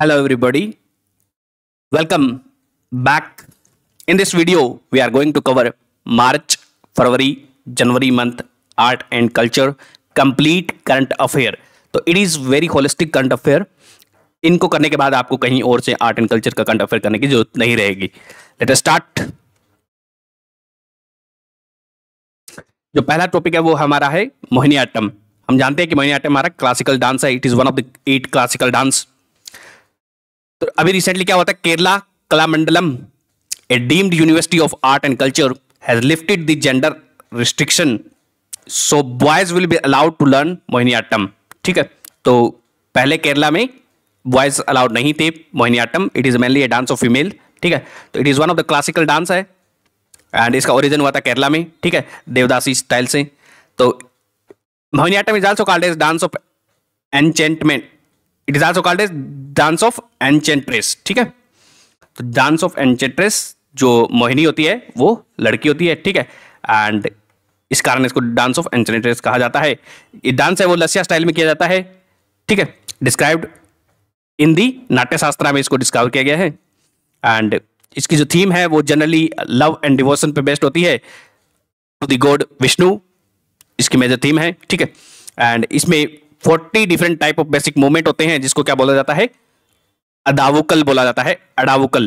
hello everybody welcome back in this video we are going to cover march february january month art and culture complete current affair तो it is very holistic current affair इनको करने के बाद आपको कहीं और से art and culture का करंट अफेयर करने की जरूरत नहीं रहेगी लेट स्टार्ट जो पहला टॉपिक है वो हमारा है मोहिनी आटम हम जानते हैं कि मोहिनी आटम हमारा क्लासिकल डांस है it is one of the eight classical dance तो अभी रिसेंटली क्या हुआ था Kerala Kalamandalam a deemed university of art and culture has lifted the gender restriction so boys will be allowed to learn Mohiniyattam ठीक है तो पहले केरला में बॉयज अलाउड नहीं थे Mohiniyattam it is mainly a dance of female ठीक है तो it is one of the classical dance है एंड इसका ओरिजिन हुआ था केरला में ठीक है देवदासी स्टाइल से तो Mohiniyattam is also called as dance of enchantment it is also called as dance of enchantress ठीक है तो डांस ऑफ एंचेंट्रेस जो मोहिनी होती है वो लड़की होती है ठीक है एंड इस कारण इसको डांस ऑफ एंचेंट्रेस कहा जाता है ये डांस है वो लसिया स्टाइल में किया जाता है ठीक है डिस्क्राइब्ड इन दी नाट्य शास्त्रा में इसको डिस्कवर किया गया है एंड इसकी जो थीम है वो जनरली लव एंड डिवोशन पे बेस्ड होती है टू द गॉड विष्णु इसकी मेजर थीम है ठीक है एंड इसमें forty different type of basic movement होते हैं जिसको क्या बोला जाता है अडावुकल बोला जाता है अडावुकल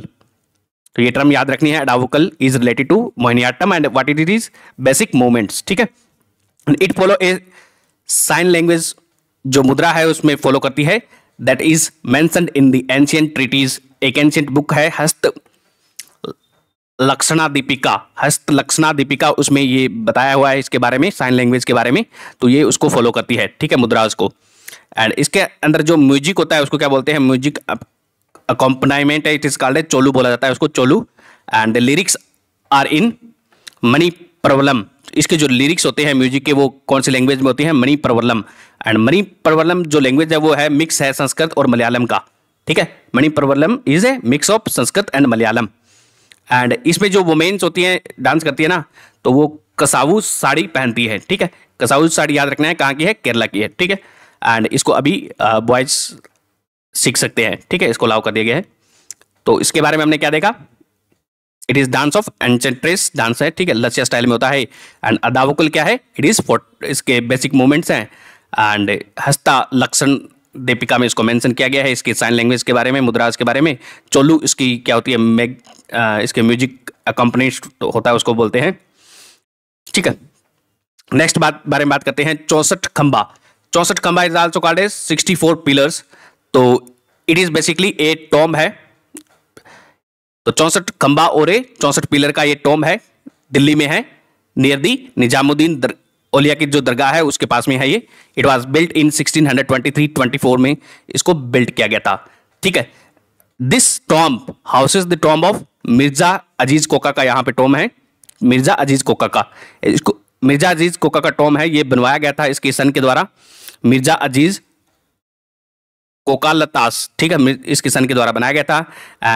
तो ये टर्म याद रखनी है Adavukal is related to Mohiniyattam and what it is basic movements ठीक है it follow a sign language जो मुद्रा है उसमें फॉलो करती है दैट इज मैं इन द एंशियंट ट्रिटीज एक एंशियंट बुक है हस्त लक्षणा दीपिका हस्त लक्षणा दीपिका उसमें ये बताया हुआ है इसके बारे में साइन लैंग्वेज के बारे में तो ये उसको फॉलो करती है ठीक है मुद्रा उसको एंड इसके अंदर जो म्यूजिक होता है उसको क्या बोलते हैं म्यूजिक अकॉम्पनाइमेंट है इट इज कॉल्ड चोलू बोला जाता है उसको Cholu and lyrics are in Manipravalam इसके जो लिरिक्स होते हैं म्यूजिक के वो कौन सी लैंग्वेज में होते हैं मणि प्रवलम एंड मणि प्रवलम जो लैंग्वेज है वो है मिक्स है संस्कृत और मलयालम का ठीक है Manipravalam is a mix of Sanskrit and Malayalam and इसमें जो वुमेन्स होती हैं डांस करती है ना तो वो कसावू साड़ी पहनती है ठीक है कसावू साड़ी याद रखना है कहाँ की है केरला की है ठीक है एंड इसको अभी बॉयज uh, सीख सकते हैं ठीक है इसको अलाउ कर दिया गया है तो इसके बारे में हमने क्या देखा it is dance of enchantress dance है ठीक है लस्य स्टाइल में होता है एंड अदावकुल क्या है इट इज फोट इसके बेसिक मूवमेंट्स हैं एंड हस्ता लक्षण दीपिका में इसको मेंशन किया गया है इसकी साइन लैंग्वेज के बारे में मुद्राज के बारे में चोलू इसकी क्या होती है मेग इसके म्यूजिक कंपनी होता है उसको बोलते हैं ठीक है नेक्स्ट बात बारे में बात करते हैं चौसठ Khamba Chausath Khamba is also called as sixty four pillars तो it is basically a tomb है तो चौसठ खंबा और ए चौसठ पिलर का ये टॉम है दिल्ली में है नियर दी निजामुद्दीन ओलिया की जो दरगाह है उसके पास में है ये it was built in sixteen hundred twenty three twenty four में इसको बिल्ट किया गया था ठीक है this tomb is the tomb of Mirza Aziz Koka का यहाँ पे टॉम है मिर्जा अजीज कोका का इसको मिर्जा अजीज कोका का टॉम है ये बनवाया गया था इसके सन के द्वारा मिर्जा अजीज कोका लतास ठीक है इस किसन के द्वारा बनाया गया था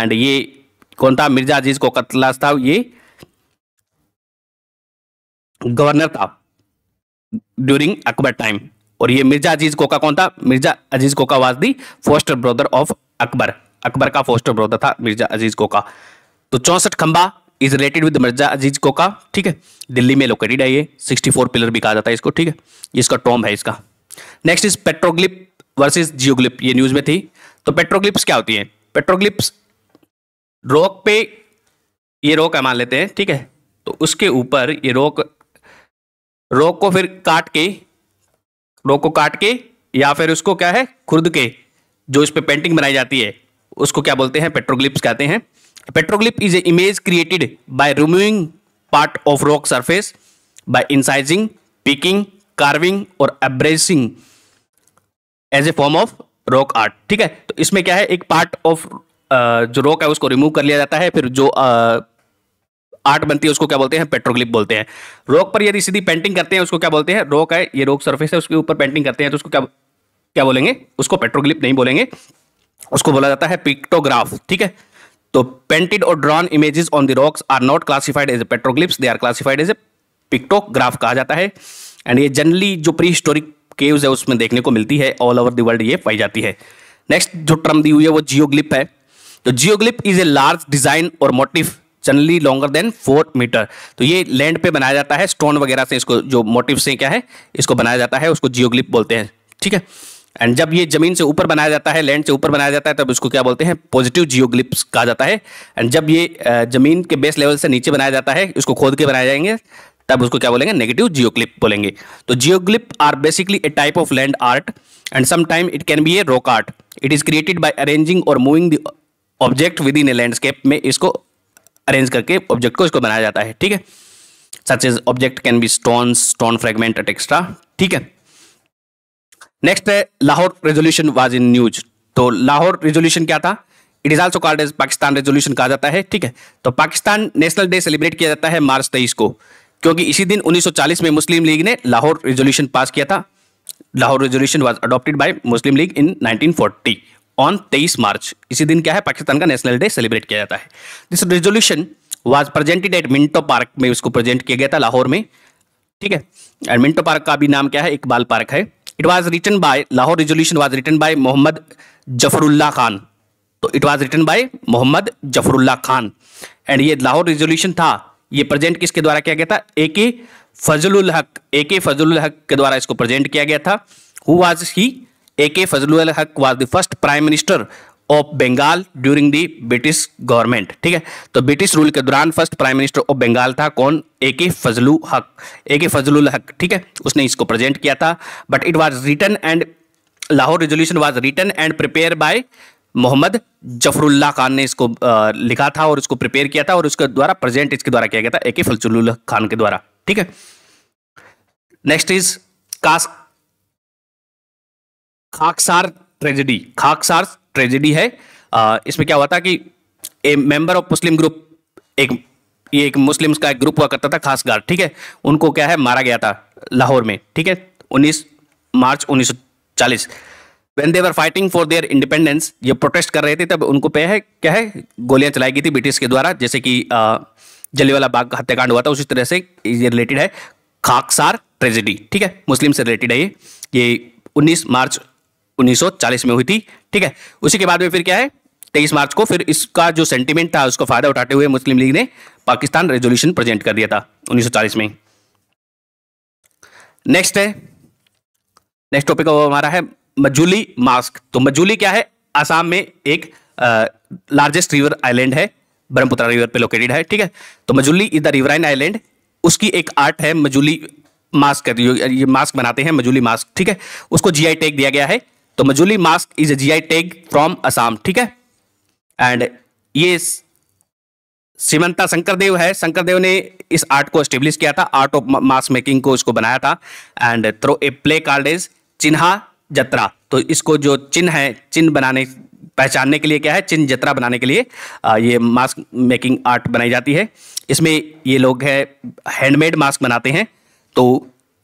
एंड ये कौन था मिर्जा अजीज कोकतलास था ये गवर्नर था ड्यूरिंग अकबर टाइम और ये मिर्जा अजीज कोका कौन था Mirza Aziz Koka was the foster brother of Akbar Akbar का फोस्टर ब्रदर था मिर्जा अजीज कोका तो Chausath Khamba is related with Mirza Aziz Koka ठीक है दिल्ली में लोकेटेड है ये फोर पिलर भी कहा जाता है इसको ठीक है इसका टॉम है इसका next is petroglyph versus geoglyph ये न्यूज में थी तो पेट्रोग्लिप्स क्या होती है पेट्रोग्लिप्स रोक पे ये रोक मान लेते हैं ठीक है तो उसके ऊपर ये रोक रोक को फिर काट के रोक को काट के या फिर उसको क्या है खुर्द के जो इस पे पेंटिंग बनाई जाती है उसको क्या बोलते हैं पेट्रोग्लिप्स कहते हैं petroglyph is an image created by removing part of rock surface by incising picking carving और abrasing as a form of rock art ठीक है तो इसमें क्या है एक part of uh, जो rock है उसको remove कर लिया जाता है फिर जो uh, आर्ट बनती है उसको क्या बोलते हैं पेट्रोग्लिप बोलते हैं रोक पर यदि सीधी पेंटिंग करते हैं उसको क्या बोलते हैं रोक है ये रोक सरफेस है उसके ऊपर पेंटिंग करते हैं तो उसको क्या क्या बोलेंगे उसको पेट्रोग्लिप नहीं बोलेंगे उसको बोला जाता है पिक्टोग्राफ ठीक है तो पेंटेड और drawn images on the rocks are not classified as a petroglyphs they are classified as a pictograph कहा जाता है एंड ये जनरली जो प्री हिस्टोरिक केव्स है उसमें देखने को मिलती है ऑल ओवर द वर्ल्ड ये पाई जाती है नेक्स्ट जो टर्म दी हुई है वो जियोग्लिप है तो geoglyph is a large design और motif generally longer than four meter तो ये लैंड पे बनाया जाता है स्टोन वगैरह से इसको जो मोटिव से क्या है इसको बनाया जाता है उसको जियोग्लिप बोलते हैं ठीक है एंड जब ये जमीन से ऊपर बनाया जाता है लैंड से ऊपर बनाया जाता है तब इसको क्या बोलते हैं पॉजिटिव जियोग्लिप्स कहा जाता है एंड जब ये जमीन के बेस लेवल से नीचे बनाया जाता है इसको खोद के बनाए जाएंगे तब उसको क्या बोलेंगे नेगेटिव जियोग्लिप बोलेंगे तो geoglyph are basically a type of land art and sometime it can be a rock art it is created by arranging और moving the object within a landscape में इसको अरेंज करके object को इसको बनाया जाता है ठीक है such as object can be stone stone fragment et cetera ठीक है नेक्स्ट है Lahore resolution was in news तो लाहौर रेजोल्यूशन क्या था it is also called as Pakistan resolution कहा जाता है ठीक है तो पाकिस्तान नेशनल डे सेलिब्रेट किया जाता है मार्च तेईस को क्योंकि इसी दिन 1940 में मुस्लिम लीग ने लाहौर रेजोल्यूशन पास किया था Lahore resolution was adopted by Muslim League in 1940 on 23 March इसी दिन क्या है पाकिस्तान का नेशनल डे सेलिब्रेट किया जाता है this resolution was presented at Minto park में उसको प्रेजेंट किया गया था लाहौर में ठीक है एंड मिंटो पार्क का भी नाम क्या है इकबाल पार्क है it was written by Lahore resolution was written by Mohammad Zafarullah Khan तो it was written by Mohammad Zafarullah Khan and ये लाहौर रिजोल्यूशन था ये प्रेजेंट किसके द्वारा किया गया था ए के फजलुल हक ए के फजलुल हक के द्वारा इसको प्रेजेंट किया गया था who was he A K Fazlul Haq was the first prime minister of Bengal during the British government ठीक है तो ब्रिटिश रूल के दौरान first prime minister of Bengal था कौन ए के फजलू हक ए के फजलुल हक ठीक है उसने इसको प्रेजेंट किया था but it was written and Lahore resolution was written and prepare by Mohammad Zafarullah Khan ने इसको लिखा था और उसको प्रिपेयर किया था और उसके द्वारा प्रेजेंट इसके द्वारा किया गया था ए के फजलुल खान के द्वारा ठीक है नेक्स्ट इज कास खाकसार ट्रेजेडी खाकसार ट्रेजिडी है आ, इसमें क्या हुआ था कि a member of Muslim group एक ये एक मुस्लिम्स का एक ग्रुप हुआ करता था खास गार्ड ठीक है उनको क्या है मारा गया था लाहौर में ठीक है 19 March 1940 they were fighting for their independence ये प्रोटेस्ट कर रहे थे तब उनको पे है क्या है गोलियां चलाई गई थी ब्रिटिश के द्वारा जैसे कि जलीवाला बाग हत्याकांड हुआ था उसी तरह से ये रिलेटेड है खाकसार ट्रेजिडी ठीक है मुस्लिम से रिलेटेड है ये ये उन्नीस मार्च 1940 में हुई थी ठीक है उसी के बाद में फिर क्या है तेईस मार्च को फिर इसका जो सेंटीमेंट था उसको फायदा उठाते हुए मुस्लिम लीग ने पाकिस्तान रेजोल्यूशन प्रेजेंट कर दिया था 1940 में नेक्स्ट है नेक्स्ट टॉपिक हमारा है मजूली मास्क तो मजूली क्या है आसाम में एक लार्जेस्ट रिवर आइलैंड है ब्रह्मपुत्र रिवर पे लोकेटेड है ठीक है तो Majuli is the riverine island उसकी एक आर्ट है मजूली मास्क ये मास्क बनाते हैं मजूली मास्क ठीक है उसको जीआई टैग दिया गया है तो Majuli mask is a GI tag from Assam ठीक है एंड ये श्रीमंता शंकरदेव है शंकरदेव ने इस आर्ट को स्टेब्लिश किया था आर्ट ऑफ मास्क मेकिंग को इसको बनाया था and throw a play card is Chinha Jatra तो इसको जो चिन्ह है चिन्ह बनाने पहचानने के लिए क्या है चिन्ह जत्रा बनाने के लिए ये मास्क मेकिंग आर्ट बनाई जाती है इसमें ये लोग है हैंडमेड मास्क बनाते हैं तो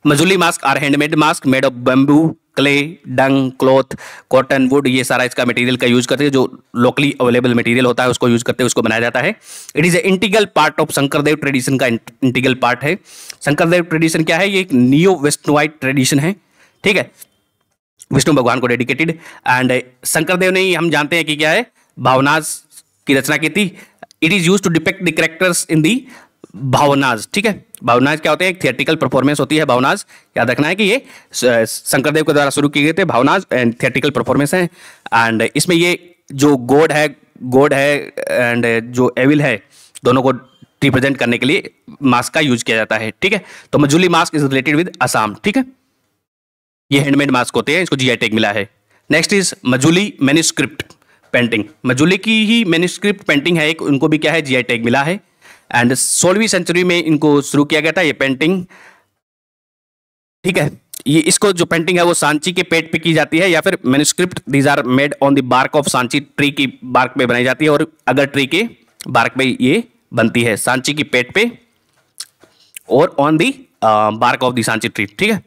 Majuli mask are handmade mask made of bamboo clay dung cloth cotton wood ये सारा इसका मटेरियल का यूज करते हैं जो लोकली अवेलेबल मटेरियल होता है उसको यूज करते हैं उसको बनाया जाता है it is a integral part of Shankardev tradition का इंटीगल पार्ट है शंकरदेव ट्रेडिशन क्या है ये एक नियो वाइट ट्रेडिशन है ठीक है विष्णु भगवान को डेडिकेटेड एंड शंकरदेव ने हम जानते हैं कि क्या है भावनाज की रचना की थी it is use to depict the characters in the Bhaonas ठीक है भावनाज क्या होते हैं एक थिएटिकल परफॉर्मेंस होती है भावनाज याद रखना है कि ये शंकरदेव के द्वारा शुरू किए गए थे भावनाज एंड थिएटिकल परफॉर्मेंस है एंड इसमें ये जो गोड है गोड है एंड जो एविल है दोनों को रिप्रेजेंट करने के लिए मास्क का यूज किया जाता है ठीक है तो Majuli mask is related with Assam ठीक है ये हैंडमेड मास्क होते हैं इसको जी टेक मिला है next is Majuli manuscript painting Majuli की ही मैन्यूस्क्रिप्ट पेंटिंग है एक उनको भी क्या है जी टैग मिला है एंड सोलहवीं सेंचुरी में इनको शुरू किया गया था ये पेंटिंग ठीक है ये इसको जो पेंटिंग है वो सांची के पेट पे की जाती है या फिर manuscript these are made on the bark of sanchi tree की बार्क पे बनाई जाती है और अगर ट्री के बार्क पे ये बनती है सांची की पेट पे और on the bark of the sanchi tree ठीक है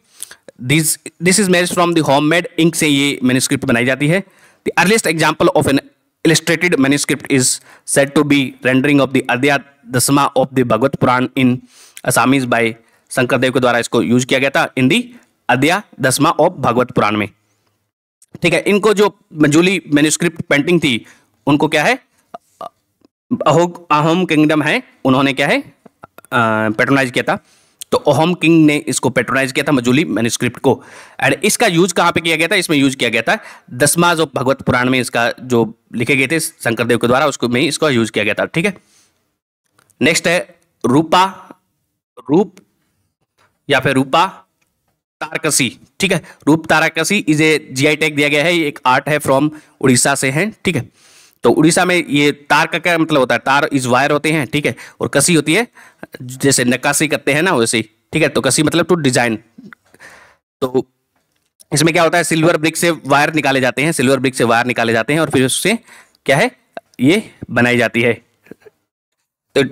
this this is made from the home made ink से ये मेनुस्क्रिप्ट बनाई जाती है the earliest example of an illustrated manuscript is said to be rendering of the Adya Dasma of the Bhagavad Puran in Assamese by Shankardev के द्वारा इसको use किया गया था इन दी अध्या दसवा ऑफ भागवत पुराण में ठीक है इनको जो मंजूली मैन्यूस्क्रिप्ट पेंटिंग थी उनको क्या है अहोग अहोम किंगडम है उन्होंने क्या है पैट्रोनाइज किया था तो ओहम किंग ने इसको पेट्रोनाइज किया था मजूली मैन्यूस्क्रिप्ट को एंड इसका यूज कहाँ पे किया गया था इसमें यूज किया गया था दसमा जो भगवत पुराण में इसका जो लिखे गए थे शंकरदेव के द्वारा उसको में इसका यूज किया गया था ठीक है नेक्स्ट है रूपा रूप या फिर रूपा तारकसी ठीक है Rupa Tarakasi is a GI tag दिया गया है एक आर्ट है फ्रॉम उड़ीसा से है ठीक है तो उड़ीसा में ये तार का क्या मतलब होता है तार इज वायर होते हैं ठीक है और कसी होती है जैसे नक्काशी करते हैं ना वैसे ठीक है तो कसी मतलब टू डिजाइन तो इसमें क्या होता है सिल्वर ब्रिक से वायर निकाले जाते हैं सिल्वर ब्रिक से वायर निकाले जाते हैं और फिर उससे क्या है ये बनाई जाती है तो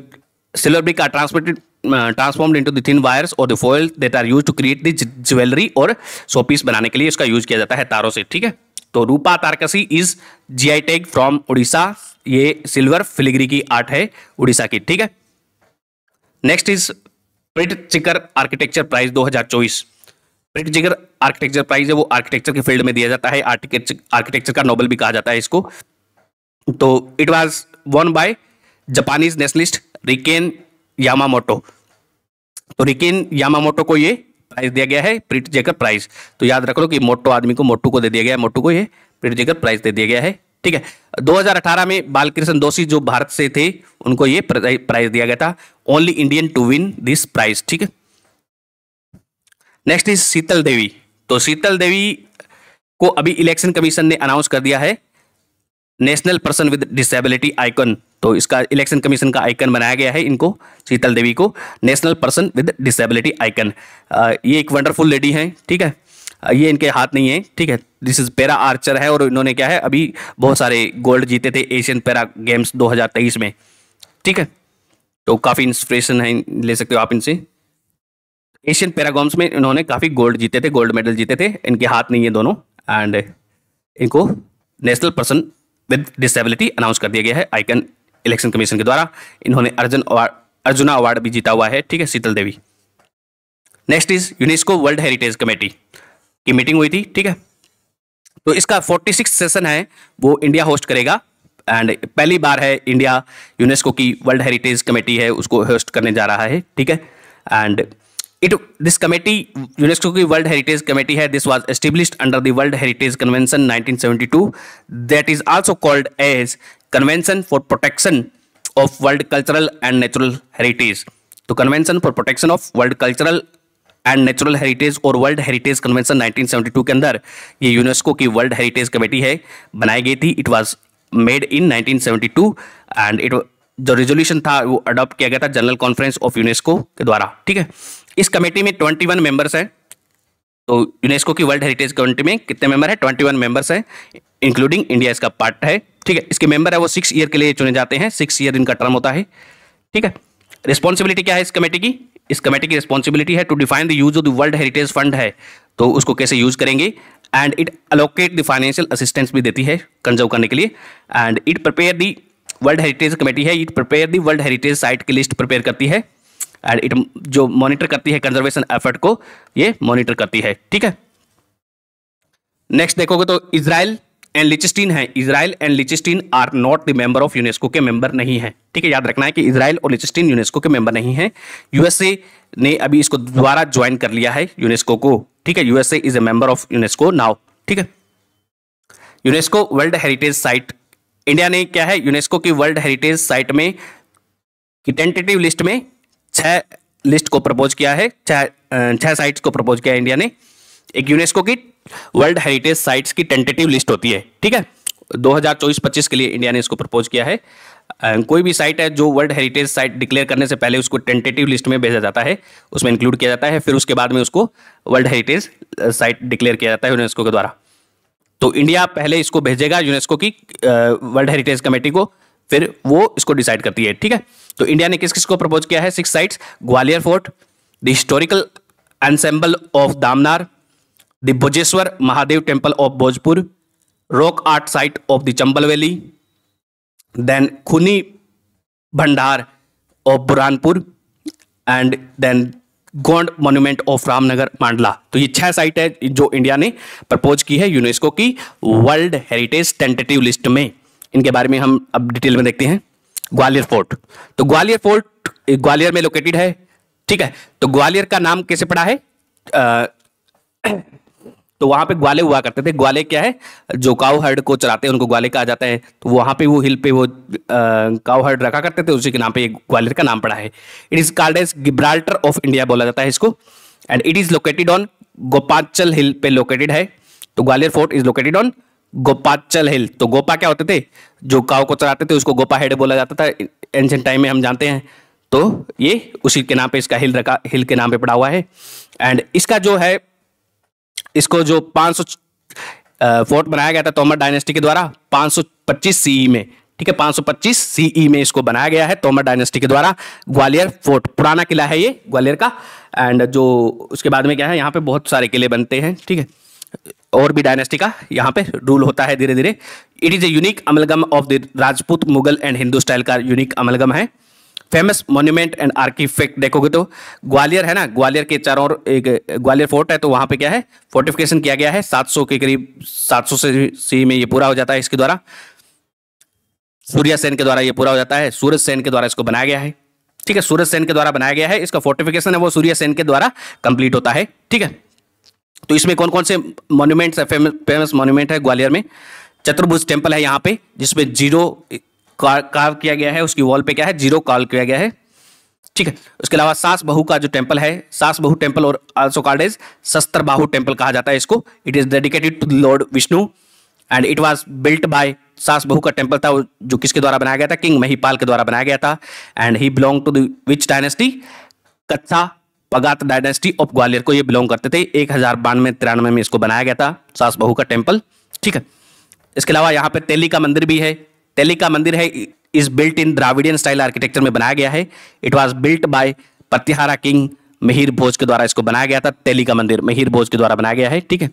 सिल्वर ब्रिक का transmitted transform into the thin wires और the foil that are use to create the jewellery और शोपीस बनाने के लिए इसका यूज किया जाता है तारों से ठीक है तो Rupa Tarakasi is GI tag from Orissa ये सिल्वर फिलिग्री की आर्ट है उड़ीसा की ठीक है next is Pritzker architecture prize दो प्रिट चिकर आर्किटेक्चर प्राइज है वो आर्किटेक्चर के फील्ड में दिया जाता है आर्किटेक्चर का नोबल भी कहा जाता है इसको तो it was won by Japanese nationalist Riken Yamamoto तो रिकेन यामामोटो को ये प्राइस दिया गया है प्रिट जेकर प्राइस तो याद रख लो कि मोटो आदमी को मोटू को दे दिया गया मोटू को ये प्रिट जेकर प्राइस दे दिया गया है ठीक है 2018 में बालकृष्ण दोषी जो भारत से थे उनको ये प्राइज दिया गया था only Indian to win this prize ठीक है नेक्स्ट इज शीतल देवी तो शीतल देवी को अभी इलेक्शन कमीशन ने अनाउंस कर दिया है national person with disability icon तो इसका इलेक्शन कमीशन का आइकन बनाया गया है इनको शीतल देवी को national person with disability icon ये एक वंडरफुल लेडी हैं ठीक है ये इनके हाथ नहीं है ठीक है दिस इज़ पैरा आर्चर है और इन्होंने क्या है अभी बहुत सारे गोल्ड जीते थे एशियन पैरा गेम्स 2023 में ठीक है तो काफ़ी इंस्पिरेशन है ले सकते हो आप इनसे एशियन गेम्स में इन्होंने काफ़ी गोल्ड जीते थे गोल्ड मेडल जीते थे इनके हाथ नहीं है दोनों एंड इनको national person with disability announce कर दिया गया है आइकन इलेक्शन कमीशन के द्वारा इन्होंने अर्जुन अर्जुना अवार्ड भी जीता हुआ है ठीक है Sheetal Devi next is UNESCO world heritage committee की मीटिंग हुई थी ठीक है तो इसका फोर्टी सिक्स सेशन है वो इंडिया होस्ट करेगा एंड पहली बार है इंडिया यूनेस्को की वर्ल्ड हेरिटेज कमेटी है उसको होस्ट करने जा रहा है ठीक है and it this committee UNESCO की वर्ल्ड हेरिटेज कमेटी है this was establish under the world heritage convention nineteen seventy two that is also called as convention for protection of world cultural and natural heritage तो convention for protection of world cultural and natural heritage और world heritage convention nineteen seventy to के अंदर ये UNESCO की world heritage committee है बनाई गई थी it was made in nineteen seventy two and it जो रेजोल्यूशन था वो अडॉप्ट किया गया था जनरल कॉन्फ्रेंस ऑफ यूनेस्को के द्वारा ठीक है इस कमेटी में ट्वेंटी वन मेंबर्स हैं तो यूनेस्को की वर्ल्ड हेरिटेज कमेटी में कितने मेंबर हैं ट्वेंटी वन मेंबर्स हैं इंक्लूडिंग इंडिया इसका पार्ट है ठीक है इसके मेंबर है वो सिक्स ईयर के लिए चुने जाते हैं सिक्स ईयर इनका टर्म होता है ठीक है रिस्पॉन्सिबिलिटी क्या है इस कमेटी की इस कमेटी की रिस्पॉन्सिबिलिटी है to define the use of the world heritage fund है तो उसको कैसे यूज करेंगे and it allocate the financial assistance भी देती है कंजर्व करने के लिए and it prepare the world heritage committee है it prepare the world heritage site की लिस्ट प्रिपेयर करती है एंड इट जो मॉनिटर करती है कंजर्वेशन एफर्ट को ये मॉनिटर करती है ठीक है नेक्स्ट देखोगे तो इसराइल एंड लिचिस्टीन है Israel and Liechtenstein are not the member of UNESCO के मेंबर नहीं है ठीक है याद रखना है कि इसराइल और लिचिस्टीन यूनेस्को के मेंबर नहीं है यूएसए ने अभी इसको दोबारा ज्वाइन कर लिया है यूनेस्को को ठीक है USA is a member of UNESCO now ठीक है UNESCO world heritage site India ने क्या है यूनेस्को की वर्ल्ड हेरिटेज साइट में टेंटेटिव लिस्ट में छह लिस्ट को प्रपोज किया है छह साइट्स को प्रपोज किया है इंडिया ने एक यूनेस्को की वर्ल्ड हेरिटेज साइट्स की टेंटेटिव लिस्ट होती है ठीक है 2024-25 के लिए इंडिया ने इसको प्रपोज किया है कोई भी साइट है जो वर्ल्ड हेरिटेज साइट डिक्लेयर करने से पहले उसको टेंटेटिव लिस्ट में भेजा जाता है उसमें इंक्लूड किया जाता है फिर उसके बाद में उसको वर्ल्ड हेरिटेज साइट डिक्लेयर किया जाता है यूनेस्को के द्वारा तो इंडिया पहले इसको भेजेगा यूनेस्को की वर्ल्ड हेरिटेज कमेटी को फिर वो इसको डिसाइड करती है ठीक है तो इंडिया ने किस किस को प्रपोज किया है six sites Gwalior fort the historical ensemble of Dhamnar the Mahadev temple of Bhojpur rock art site of the Chambal valley then Khooni Bhandar of Burhanpur and then Gond monument of Ramnagar Mandla तो ये छह साइट है जो इंडिया ने प्रपोज की है यूनेस्को की वर्ल्ड हेरिटेज टेंटेटिव लिस्ट में इनके बारे में हम अब डिटेल में देखते हैं ग्वालियर फोर्ट तो ग्वालियर फोर्ट ग्वालियर में लोकेटेड है ठीक है तो ग्वालियर का नाम कैसे पड़ा है आ, तो वहां पे ग्वाले हुआ करते थे ग्वाले क्या है जो काउ हर्ड को चलाते हैं उनको ग्वाले कहा जाता है तो वहां पे वो हिल पे वो काउ हर्ड रखा करते थे उसी के नाम पे ग्वालियर का नाम पड़ा है it is called as Gibraltar of India बोला जाता है इसको and it is located on Gopachal hill पे लोकेटेड है तो Gwalior fort is located on Gopachal hill तो गोपा क्या होते थे जो काव को चराते थे उसको गोपा हेड बोला जाता था एंशियंट टाइम में हम जानते हैं तो ये उसी के नाम पे इसका हिल रखा हिल के नाम पे पड़ा हुआ है एंड इसका जो है इसको जो 500 फोर्ट बनाया गया था तोमर डायनेस्टी के द्वारा 525 सीई e में ठीक है 525 सीई e में इसको बनाया गया है तोमर डायनेस्टी के द्वारा ग्वालियर फोर्ट पुराना किला है ये ग्वालियर का एंड जो उसके बाद में क्या है यहाँ पे बहुत सारे किले बनते हैं ठीक है और भी डायनेस्टी का यहाँ पे रूल होता है धीरे धीरे it is a unique amalgam of the Rajput Mughal and Hindu style का यूनिक अमलगम है फेमस मोन्यूमेंट एंड आर्किफेक्ट देखोगे तो ग्वालियर है ना ग्वालियर के चारों ओर एक ग्वालियर फोर्ट है तो वहाँ पे क्या है फोर्टिफिकेशन किया गया है 700 के करीब 700 से सी में ये पूरा हो जाता है इसके द्वारा सूर्य सेन के द्वारा ये पूरा हो जाता है सूरज सेन के द्वारा इसको बनाया गया है ठीक है सूरज सेन के द्वारा बनाया गया है इसका फोर्टिफिकेशन है वो सूर्य सेन के द्वारा कंप्लीट होता है ठीक है तो इसमें कौन कौन से मॉन्यूमेंट्स है फेमस मॉन्यूमेंट है ग्वालियर में चतुर्भुज टेम्पल है यहाँ पे जिसमें जीरो कार्व किया गया है उसकी वॉल पे क्या है जीरो कार्व किया गया है ठीक है उसके अलावा सास बहू का जो टेम्पल है सास बहु टेम्पल और आल्सो कार्ड इज शस्त्र बाहु टेम्पल कहा जाता है इसको it is dedicated to lord Vishnu and it was built by Sas Bahu का टेम्पल था जो किसके द्वारा बनाया गया था किंग महिपाल के द्वारा बनाया गया था and he belong to the which dynasty Kachchhapaghata dynasty of Gwalior को ये बिलोंग करते थे एक हजार बानवे तिरानवे में इसको बनाया गया था सास बहू का टेम्पल ठीक है इसके अलावा यहाँ पर तेली का मंदिर भी है तेली का मंदिर है is built in Dravidian style architecture में बनाया गया है it was built by Pratihara king Mihir Bhoj के द्वारा इसको बनाया गया था तेली का मंदिर मिहिर भोज के द्वारा बनाया गया है ठीक है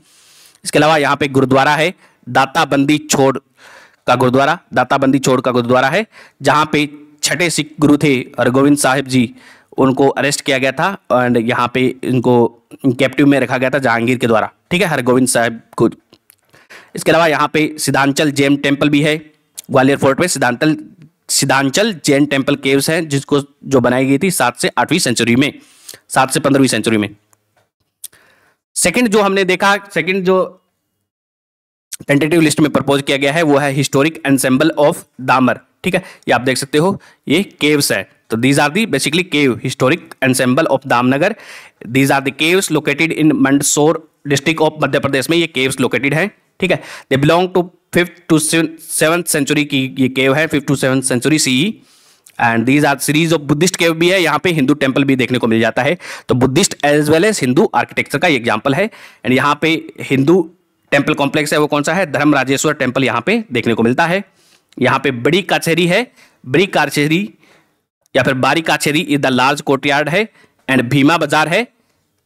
इसके अलावा यहाँ पे गुरुद्वारा है दाताबंदी छोड़ का गुरुद्वारा दाताबंदी छोड़ का गुरुद्वारा है जहाँ पे छठे सिख गुरु थे हरगोविंद साहिब जी उनको अरेस्ट किया गया था एंड यहाँ पे इनको कैप्टिव में रखा गया था जहांगीर के द्वारा ठीक है हरगोविंद साहब को इसके अलावा यहाँ पे सिद्धांचल जैन टेम्पल भी है ग्वालियर फोर्ट में सिद्धांतल सिद्धांचल जैन टेम्पल केव्स हैं जिसको जो बनाई गई थी सात से आठवीं सेंचुरी में सात से पंद्रहवीं सेंचुरी में सेकंड जो हमने देखा सेकंड जो टेंटेटिव लिस्ट में प्रपोज किया गया है वो है हिस्टोरिक एनसेम्बल ऑफ दामर ठीक है ये आप देख सकते हो ये केव्स है तो these are the basically cave historic ensemble of Damnagar these are the caves located in Mandsaur district of Madhya Pradesh में ये केव्स लोकेटेड हैं ठीक है they belong to fifth to seventh century की ये केव है fifth to seventh century C and these are series of Buddhist cave भी है यहाँ पे हिंदू टेम्पल भी देखने को मिल जाता है तो Buddhist as well as Hindu architecture का एग्जाम्पल है एंड यहाँ पे हिंदू टेम्पल कॉम्प्लेक्स है वो कौन सा है धर्म राजेश्वर टेम्पल यहाँ पे देखने को मिलता है यहाँ पे बड़ी कचहरी है बड़ी कचहरी या फिर Bari Kacheri is the large courtyard है एंड भीमा बाजार है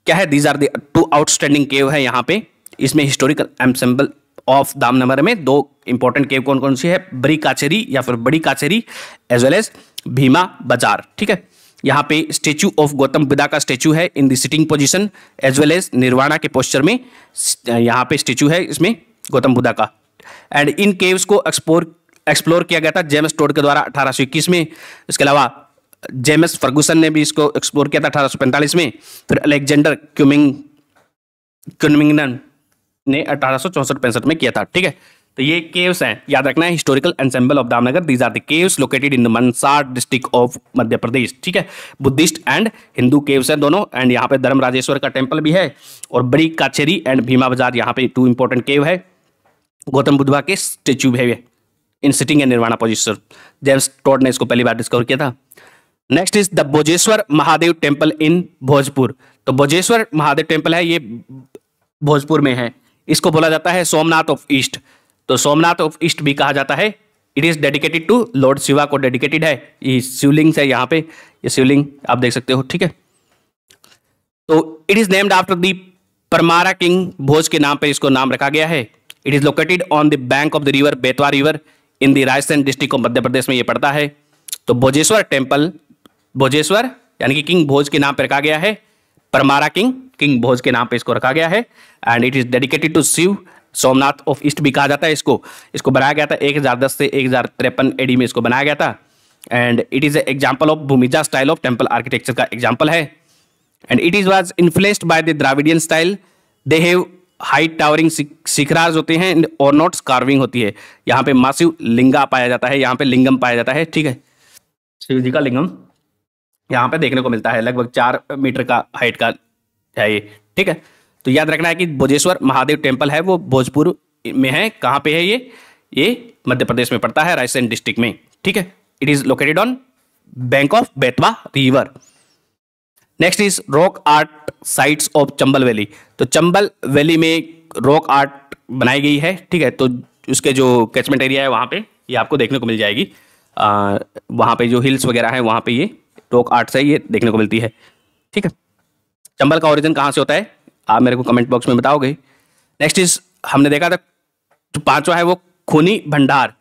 क्या है these are the two outstanding cave है यहाँ पे इसमें हिस्टोरिकल एम्सेम्बल ऑफ दामनगर में दो इंपॉर्टेंट केव कौन कौन सी है बड़ी काचेरी या फिर Badi Kacheri as well as Bhima Bazaar ठीक है यहाँ पे स्टेचू ऑफ गौतम बुद्धा का स्टेचू है in the sitting as well as nirvana के पोस्चर में यहाँ पे स्टेचू है इसमें गौतम बुद्धा का एंड इन केव्स को एक्सप्लोर एक्सप्लोर किया गया था जेम्स टोड के द्वारा अठारह में इसके अलावा जेम्स फर्गूसन ने भी इसको एक्सप्लोर किया था अठारह में फिर अलेक्जेंडर क्यूमिंग क्यूमिंगन ने अठारह सौ में किया था ठीक है तो ये केव्स हैं याद रखना है historical ensemble of Damnagar these are the caves located in Mandsaur district of Madhya Pradesh ठीक है बुद्धिस्ट एंड हिंदू केव्स हैं दोनों एंड यहाँ पे धर्म राजेश्वर का टेंपल भी है और बड़ी काचेरी एंड भीमा बाजार यहाँ पे टू इंपॉर्टेंट केव है गौतम बुद्धवा के स्टेच्यू है in sitting and nirvana position James Tod ने इसको पहली बार डिस्कवर किया था next is the Bhojeshwar Mahadev temple in Bhojpur तो भोजेश्वर महादेव टेम्पल है ये भोजपुर में है इसको बोला जाता है सोमनाथ ऑफ ईस्ट तो सोमनाथ ऑफ ईस्ट भी कहा जाता है it is dedicated to lord Shiva को डेडिकेटेड है ये शिवलिंग है यहाँ पे ये शिवलिंग आप देख सकते हो ठीक है तो it is named after the Paramara king Bhoj के नाम पर इसको नाम रखा गया है it is located on the bank of the river Betwa river in the Rajasthan district of Madhya Pradesh में ये पड़ता है तो भोजेश्वर टेम्पल भोजेश्वर यानी कि किंग भोज के नाम पर रखा गया है परमारा किंग किंग भोज के नाम पर इसको रखा गया है and it is dedicated to Shiv Somnath of east भी कहा जाता है इसको इसको बनाया गया था एक हज़ार दस से एक हज़ार तिरपन एडी में इसको बनाया गया था and it is example of Bhumija style of temple architecture का एग्जाम्पल है and it is was influenced by the Dravidian style they have height towering shikharas होते हैं एंड और नोट्स कार्विंग होती है यहाँ पे मासिव लिंगा पाया जाता है यहाँ पे लिंगम पाया जाता है ठीक है शिव जी का लिंगम यहाँ पे देखने को मिलता है लगभग चार मीटर का हाइट का है ये ठीक है तो याद रखना है कि भोजेश्वर महादेव टेम्पल है वो भोजपुर में है कहाँ पे है ये ये मध्य प्रदेश में पड़ता है रायसेन डिस्ट्रिक्ट में ठीक है it is located on bank of Betwa river next is rock art sites of Chambal valley तो चंबल वैली में रॉक आर्ट बनाई गई है ठीक है तो उसके जो कैचमेंट एरिया है वहाँ पे ये आपको देखने को मिल जाएगी आ, वहाँ पे जो हिल्स वगैरह हैं वहाँ पे ये टोक आर्ट से ये देखने को मिलती है ठीक है चंबल का ओरिजिन कहाँ से होता है आप मेरे को कमेंट बॉक्स में बताओगे नेक्स्ट इज हमने देखा था जो पांचवा है वो खूनी भंडार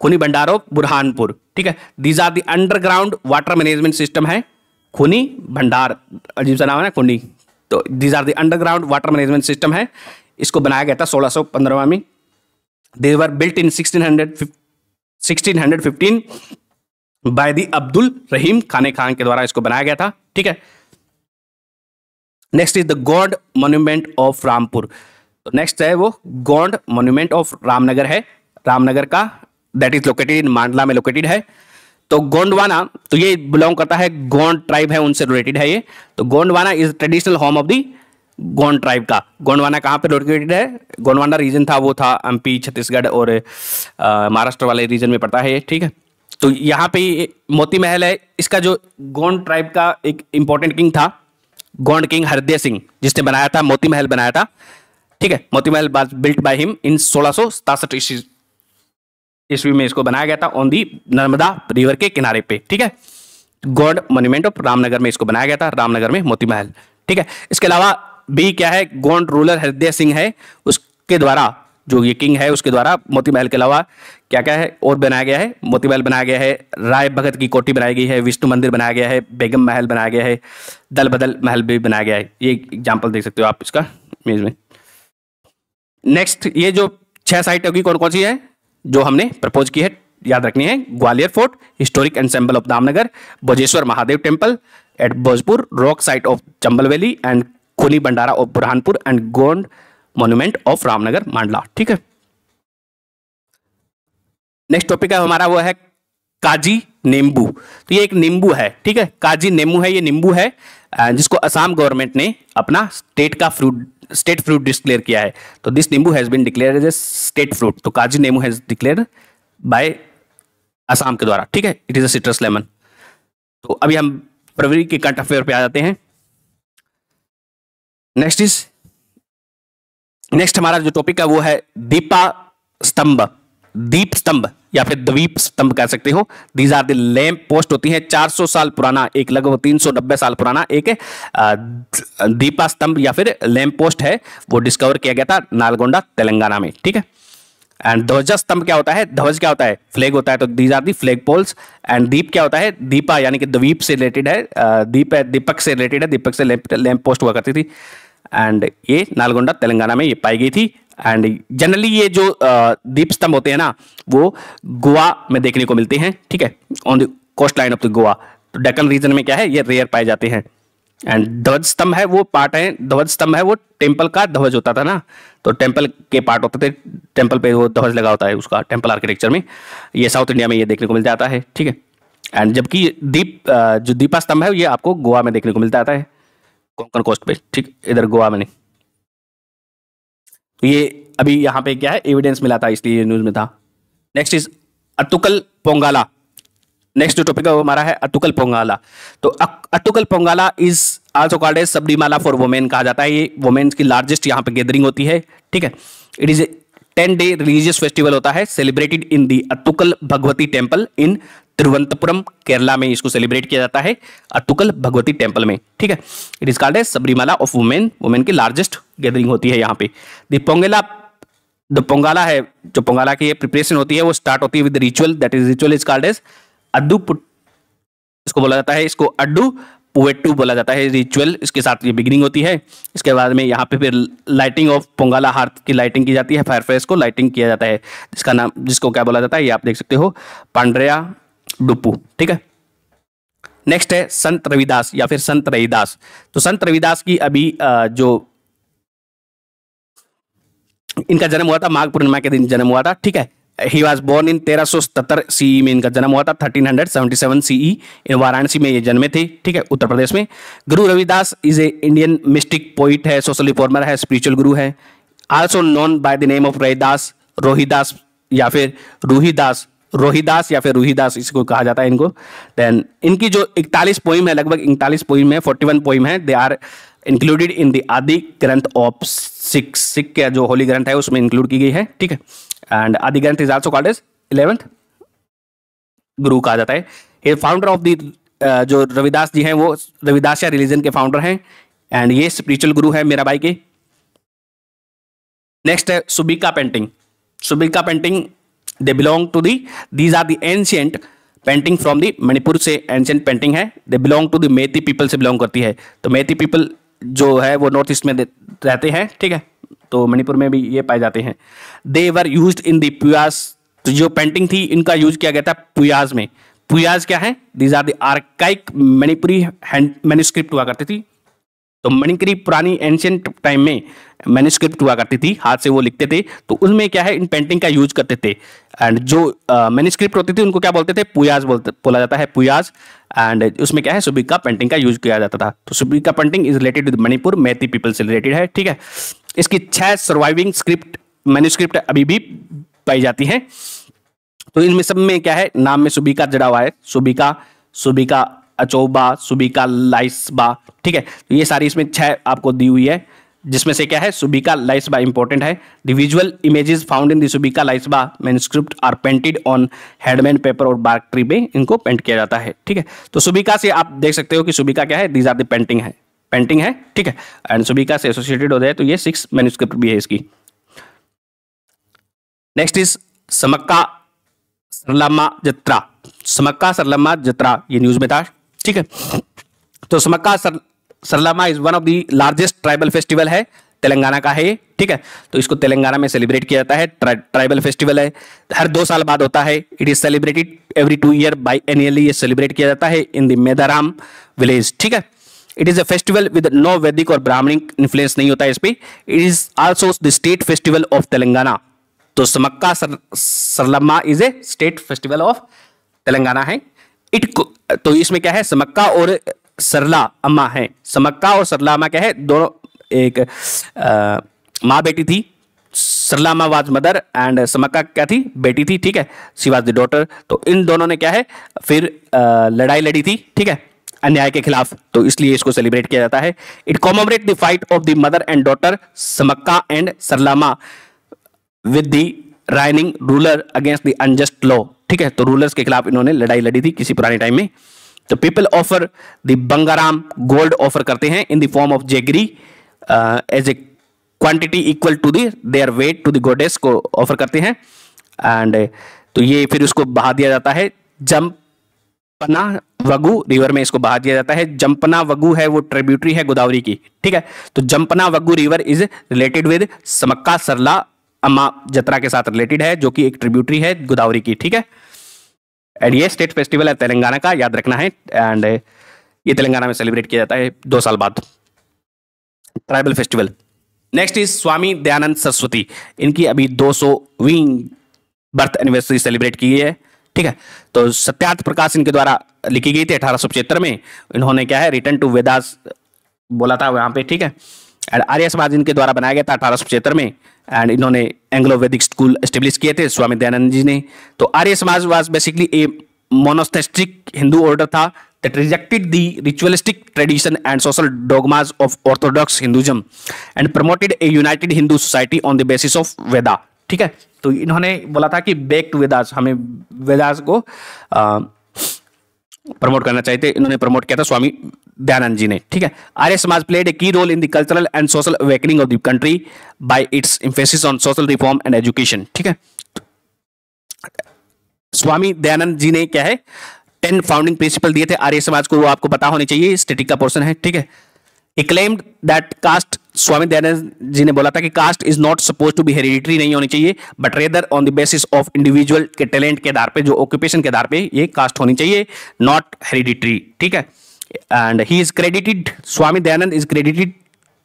खूनी भंडारो बुरहानपुर ठीक है these are the underground water management system है खूनी भंडार अजीब सा नाम है ना खूनी तो these are the underground water management system है इसको बनाया गया था सोलह सौ पंद्रहवा में these were built in sixteen hundred sixteen hundred fifteen by the Abdul Rahim Khane Khan के द्वारा इसको बनाया गया था ठीक है next is the Gond monument of Rampur तो नेक्स्ट है वो गॉड मोन्यूमेंट ऑफ रामनगर है रामनगर का दैट इज लोकेटेड इन मांडला में लोकेटेड है तो गोंडवाना तो ये बिलोंग करता है गोंड ट्राइब है उनसे रिलेटेड है ये तो Gondwana is traditional home of the Gond tribe का गोंडवाना कहाँ पे लोकेटेड है गोंडवाना रीजन था वो था एमपी छत्तीसगढ़ और महाराष्ट्र वाले रीजन में पड़ता है ये ठीक है तो यहाँ पे मोती महल है इसका जो गोंड ट्राइब का एक इंपॉर्टेंट किंग था गोंड किंग हरदय सिंह जिसने बनाया था मोती महल बनाया था ठीक है मोती महल बिल्ट बाय हिम इन सोलह सो ईस्वी में इसको बनाया गया था ऑन दी नर्मदा रिवर के किनारे पे ठीक है गोंड मोन्यूमेंट ऑफ रामनगर में इसको बनाया गया था रामनगर में मोती महल ठीक है इसके अलावा बी क्या है गोंड रूलर हृदय सिंह है उसके द्वारा जो ये किंग है उसके द्वारा मोती महल के अलावा क्या क्या है और बनाया गया है मोती महल बनाया गया है राय भगत की कोठी बनाई गई है विष्णु मंदिर बनाया गया है बेगम महल बनाया गया है दल बदल महल भी बनाया गया है ये एग्जाम्पल देख सकते हो आप इसका मेज में नेक्स्ट ये जो छह साइट होगी कौन कौन सी है जो हमने प्रपोज की है याद रखनी है Gwalior fort historic ensemble of Damnagar Bhojeshwar Mahadev temple at Bhojpur rock site of Chambal valley and Khooni Bhandara of Burhanpur and Gond monument of Ramnagar Mandla ठीक है नेक्स्ट टॉपिक है हमारा वो है काजी नींबू तो ये एक नींबू है ठीक है काजी नींबू है ये नींबू है जिसको असम गवर्नमेंट ने अपना स्टेट का फ्रूट स्टेट फ्रूट डिक्लेयर किया है तो this nimbu has been declare as a state fruit तो काजी नींबू हैज डिक्लेयर बाय असम के द्वारा ठीक है it is a citrus lemon तो अभी हम फरवरी के करंट अफेयर पे आ जाते हैं नेक्स्ट इज नेक्स्ट हमारा जो टॉपिक है वो है दीपा स्तंभ दीप स्तंभ या फिर द्वीप स्तंभ कह सकते हो दीज आर द पोस्ट होती है 400 साल पुराना एक लगभग 390 साल पुराना एक दीपा स्तंभ या फिर लैम्प पोस्ट है वो डिस्कवर किया गया था नालगोंडा तेलंगाना में ठीक है एंड ध्वज स्तंभ क्या होता है ध्वज क्या होता है फ्लैग होता है तो these are the flag poles and दीप क्या होता है दीपा यानी कि द्वीप से रिलेटेड है दीप दीपक से रिलेटेड है दीपक से लैम्प पोस्ट हुआ करती थी एंड ये नालगोंडा तेलंगाना में ये पाई गई थी एंड जनरली ये जो दीप स्तंभ होते हैं ना वो गोवा में देखने को मिलते हैं ठीक है on the coast line of the Goa तो डेकन रीजन में क्या है ये रेयर पाए जाते हैं एंड ध्वज स्तंभ है वो पार्ट है ध्वज स्तंभ है वो टेम्पल का ध्वज होता था ना तो टेम्पल के पार्ट होते थे टेम्पल पे वो ध्वज लगा होता है उसका टेम्पल आर्किटेक्चर में ये साउथ इंडिया में ये देखने को मिल जाता है ठीक है एंड जबकि दीप जो दीपा स्तंभ है ये आपको गोवा में देखने को मिलता है कोंकण कोस्ट पे ठीक इधर गोवा में नहीं तो ये अभी यहां पे क्या है एविडेंस मिला था इसलिए न्यूज में था next is Attukal Pongala next जो टॉपिक है वो हमारा है अतुकल पोंगाला तो Attukal Pongala is also called as Sabarimala for women कहा जाता है ये वोमेन्स की लार्जेस्ट यहाँ पे गैदरिंग होती है ठीक है it is a ten day religious festival होता है celebrated in the Attukal Bhagavathi temple in Thiruvananthapuram Kerala में इसको सेलिब्रेट किया जाता है अटुकल भगवती टेम्पल में ठीक है it is called Sabarimala of women women की लार्जेस्ट गैदरिंग होती है यहाँ पे दिपोंगेला जो पोंगाला है जो पोंगाला की प्रिपरेशन होती है वो स्टार्ट होती है with ritual that is ritual is called as अड्डू इसको बोला जाता है इसको अड्डू पुवेटू बोला जाता है रिचुअल इसके साथ ये बिगिनिंग होती है इसके बाद में यहाँ पे फिर लाइटिंग ऑफ पोंगाला हार्थ की लाइटिंग की जाती है फायर को लाइटिंग किया जाता है जिसका नाम जिसको क्या बोला जाता है ये आप देख सकते हो पांड्रया डुप्पू ठीक है नेक्स्ट है संत रविदास या फिर संत रविदास तो संत रविदास की अभी जो इनका जन्म हुआ था माघ पूर्णिमा के दिन जन्म हुआ था ठीक है ही वॉज बोर्न इन तेरह सौ सतर सीई e में इनका जन्म हुआ था thirteen hundred seventy seven CE in Varanasi में ये जन्मे थे ठीक है उत्तर प्रदेश में Guru Ravidas is a Indian mystic poet है सोशल रिफॉर्मर है स्पिरिचुअल गुरु है also known by the name of Ravidas Rohidas या फिर रूहिदास रोहिदास या फिर रोहिदास इसको कहा जाता है इनको देन इनकी जो इकतालीस पोइम है लगभग इकतालीस पोइम है फोर्टी वन पोइम है they are included in the Adi Granth of Sikh Sikh के जो होली ग्रंथ है उसमें इंक्लूड की गई है ठीक है and Adi Granth is also called as eleventh Guru कहा जाता है ये फाउंडर ऑफ द जो रविदास जी हैं वो रविदास या रिलीजन के फाउंडर हैं एंड ये स्पिरिचुअल गुरु है मेरा भाई के नेक्स्ट है Subika painting Subika painting they belong to the these are the ancient painting from the Manipur से एंशियंट पेंटिंग है they belong to the Meitei people से बिलोंग करती है तो मेथी पीपल जो है वो नॉर्थ ईस्ट में रहते हैं ठीक है तो मणिपुर में भी ये पाए जाते हैं दे वर यूज इन दी तो जो पेंटिंग थी इनका यूज किया गया था पुयाज में पुयाज क्या है these are the archaic Manipuri hand manuscript हुआ करती थी तो मणिकरी पुरानी एंशियंट टाइम में मैन्यूस्क्रिप्ट हुआ करती थी हाथ से वो लिखते थे तो उसमें क्या है इन पेंटिंग का यूज करते थे एंड जो मैन्यूस्क्रिप्ट होती थी उनको क्या बोलते थे पुयाज बोलते बोला जाता है पुयाज एंड उसमें क्या है सुबिका पेंटिंग का यूज किया जाता था तो Subika painting is related with Manipur Meitei people से रिलेटेड है ठीक है इसकी छह सर्वाइविंग स्क्रिप्ट मैन्यूस्क्रिप्ट अभी भी पाई जाती हैं तो इनमें सब में क्या है नाम में सुबिका जड़ा हुआ है सुबिका सुबिका अचोबा सुबिका लाइसबा ठीक है तो ये सारी इसमें छह आपको दी हुई है जिसमें से क्या है सुबिका लाइसबा इंपॉर्टेंट है the visual images found in the Subika Laishaba manuscript are painted on handmade paper और बार्क ट्री पे इनको पेंट किया जाता है ठीक है तो सुबिका से आप देख सकते हो कि सुबिका क्या है दीज आर देंटिंग है पेंटिंग है ठीक है एंड सुबिका से एसोसिएटेड हो जाए तो ये सिक्स मैन्यूस्क्रिप्ट भी है इसकी नेक्स्ट इज समक्का सरलम्मा जत्रा समक्का सरलम्मा जत्रा ये न्यूज में था ठीक है तो समक्का सर, Saralamma is one of the largest tribal festival है तेलंगाना का है ठीक है तो इसको तेलंगाना में सेलिब्रेट किया जाता है ट्रा, ट्राइबल फेस्टिवल है हर दो साल बाद होता है it is celebrated every two year biannually ये सेलिब्रेट किया जाता है इन द मेदाराम विलेज ठीक है it is a festival with no Vedic और ब्राह्मणिक इन्फ्लुएंस नहीं होता है इस पर it is also the state festival of Telangana तो समक्का सर, Saralamma is a state festival of Telangana है इट को तो इसमें क्या है समक्का और सरला अम्मा है समक्का और सरला अम्मा क्या है दोनों एक माँ बेटी थी सरला अम्मा वाज मदर एंड समक्का क्या थी बेटी थी ठीक है सी वाज द डॉटर तो इन दोनों ने क्या है फिर आ, लड़ाई लड़ी थी ठीक है अन्याय के खिलाफ तो इसलिए इसको सेलिब्रेट किया जाता है it commemorate the fight of the mother and daughter Sammakka and Saralamma with the reigning ruler against the unjust law ठीक है तो रूलर्स के खिलाफ इन्होंने लड़ाई लड़ी थी किसी पुराने टाइम में तो people offer the Bangaram gold offer करते हैं in the form of jaggery as a quantity equal to the their weight to the goddess को ऑफर करते हैं एंड तो ये फिर उसको बहा दिया जाता है जम्पना वगु रिवर में इसको बहा दिया जाता है जम्पना वगु है वो ट्रिब्यूटरी है गोदावरी की ठीक है तो Jampanna Vagu river is related with Sammakka Saralamma Jatara के साथ रिलेटेड है जो कि एक ट्रिब्यूटरी है गोदावरी की ठीक है एंड ये स्टेट फेस्टिवल है तेलंगाना का याद रखना है एंड ये तेलंगाना में सेलिब्रेट किया जाता है दो साल बाद tribal festival next is Swami Dayanand Saraswati इनकी अभी दो सौवीं बर्थ एनिवर्सरी सेलिब्रेट की है ठीक है तो सत्यार्थ प्रकाश इनके द्वारा लिखी गई थी अठारह में इन्होंने क्या है रिटर्न टू वेदास बोला था वहां पे ठीक है एंड आर्य समाज इनके द्वारा बनाया गया था अठारह सौ छिहत्तर में एंड इन्होंने एंग्लो वैदिक स्कूल स्टेब्लिश किए थे स्वामी दयानंद जी ने तो Arya Samaj was basically a monotheistic Hindu order था that rejected the ritualistic tradition and social dogmas of orthodox Hinduism and promoted a united Hindu society on the basis of Veda ठीक है तो इन्होंने बोला था कि बैक टू वेदास हमें वेदास को प्रमोट करना चाहिए थे इन्होंने प्रमोट किया था स्वामी दयानंद जी ने ठीक है आर्य समाज played a key role in the cultural and social awakening of the country by its emphasis on social reform and education ठीक है स्वामी दयानंद जी ने क्या है टेन फाउंडिंग प्रिंसिपल दिए थे आर्य समाज को वो आपको पता होने चाहिए स्टेटिक का पोर्सन है ठीक है he that caste Swami Dayanand ji ने बोला था कि caste is not suppose to be hereditary नहीं होनी चाहिए but rather on the basis of individual के टैलेंट के आधार पे जो ऑक्यूपेशन के आधार पे ये कास्ट होनी चाहिए नॉट हेरिडिटरी ठीक है and he is credited Swami Dayanand is credited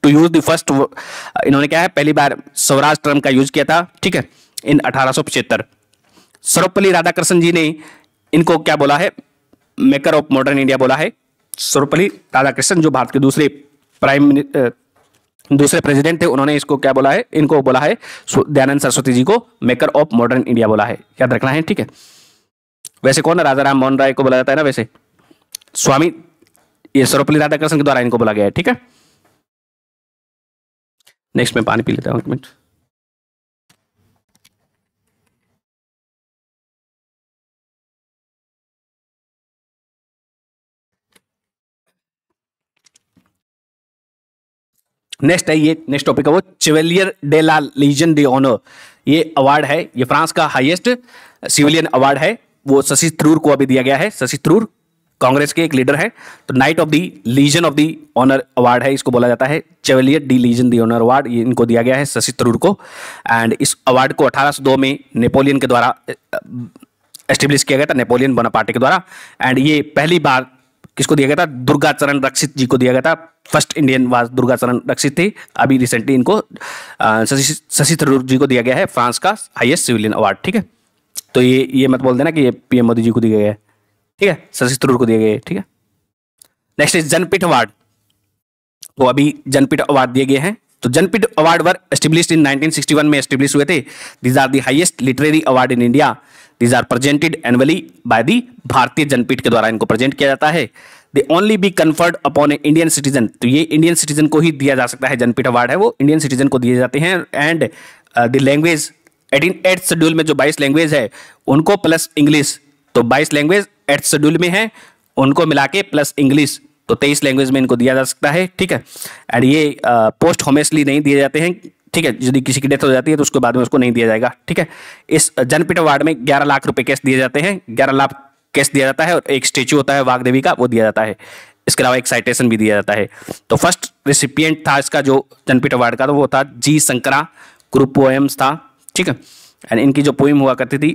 to use the first इन्होंने क्या है पहली बार स्वराज टर्म का यूज किया था ठीक है इन अठारह सौ पचहत्तर सर्वपल्ली राधाकृष्ण जी ने इनको क्या बोला है मेकर ऑफ मॉडर्न इंडिया बोला है सर्वपल्ली राधाकृष्ण जो भारत के दूसरे प्राइम दूसरे प्रेसिडेंट थे उन्होंने इसको क्या बोला है इनको बोला है दयानंद सरस्वती जी को मेकर ऑफ मॉडर्न इंडिया बोला है याद रखना है ठीक है वैसे कौन है राजा राम मोहन राय को बोला जाता है ना वैसे स्वामी ये सर्वपल्ली राधाकृष्ण के द्वारा इनको बोला गया है ठीक है नेक्स्ट में पानी पी लेता हूँ एक मिनट नेक्स्ट है ये नेक्स्ट टॉपिक है वो chevalier de la legion de honour ये अवार्ड है ये फ्रांस का हाईएस्ट सिविलियन अवार्ड है वो शशि थ्रूर को अभी दिया गया है शशि थ्रूर कांग्रेस के एक लीडर है तो knight of the legion of the honour award है इसको बोला जाता है chevalier de legion the honour award ये इनको दिया गया है शशि थरूर को एंड इस अवार्ड को 1802 में नेपोलियन के द्वारा एस्टेब्लिश किया गया था नेपोलियन बोनापार्टी के द्वारा एंड ये पहली बार किसको दिया गया था दुर्गाचरण रक्षित जी को दिया गया था first Indian was Durgacharan Rakshit थे अभी रिसेंटली इनको शशि थरूर जी को दिया गया है फ्रांस का हाइएस्ट सिविलियन अवार्ड ठीक है तो ये ये मत बोल देना कि ये पीएम मोदी जी को दिया गया है ठीक है शशि थरूर को दिया गया है ठीक है नेक्स्ट इज जनपीठ अवार्ड वो अभी जनपीठ अवार्ड दिए गए हैं तो जनपीठ अवार्ड वर एस्टेब्लिश इन 1961 में एस्टेब्लिश हुए थे these are the highest literary award in India these are presented annually by the Bharatiya Jnanpith के द्वारा इनको प्रेजेंट किया जाता है they only be conferred upon a Indian citizen तो ये इंडियन सिटीजन को ही दिया जा सकता है जनपीठ अवार्ड है वो इंडियन सिटीजन को दिए जाते हैं and the language eighteen eight schedule में जो बाईस लैंग्वेज है उनको प्लस इंग्लिश तो बाईस लैंग्वेज एट शेड्यूल में है उनको मिला के प्लस इंग्लिश तो तेईस लैंग्वेज में इनको दिया जा सकता है ठीक है एंड ये पोस्ट uh, होमेसली नहीं दिए जाते हैं ठीक है यदि किसी की डेथ हो जाती है तो उसके बाद में उसको नहीं दिया जाएगा ठीक है इस जनपीठ अवार्ड में ग्यारह लाख रुपए कैश दिए जाते हैं ग्यारह लाख कैश दिया जाता है और एक स्टेच्यू होता है वाघ देवी का वो दिया जाता है इसके अलावा एक साइटेशन भी दिया जाता है तो फर्स्ट रिसिपियंट था इसका जो जनपीठ अवार्ड का तो वो था जी शंकरा ग्रुप पोएम्स था ठीक है एंड इनकी जो पोइम हुआ करती थी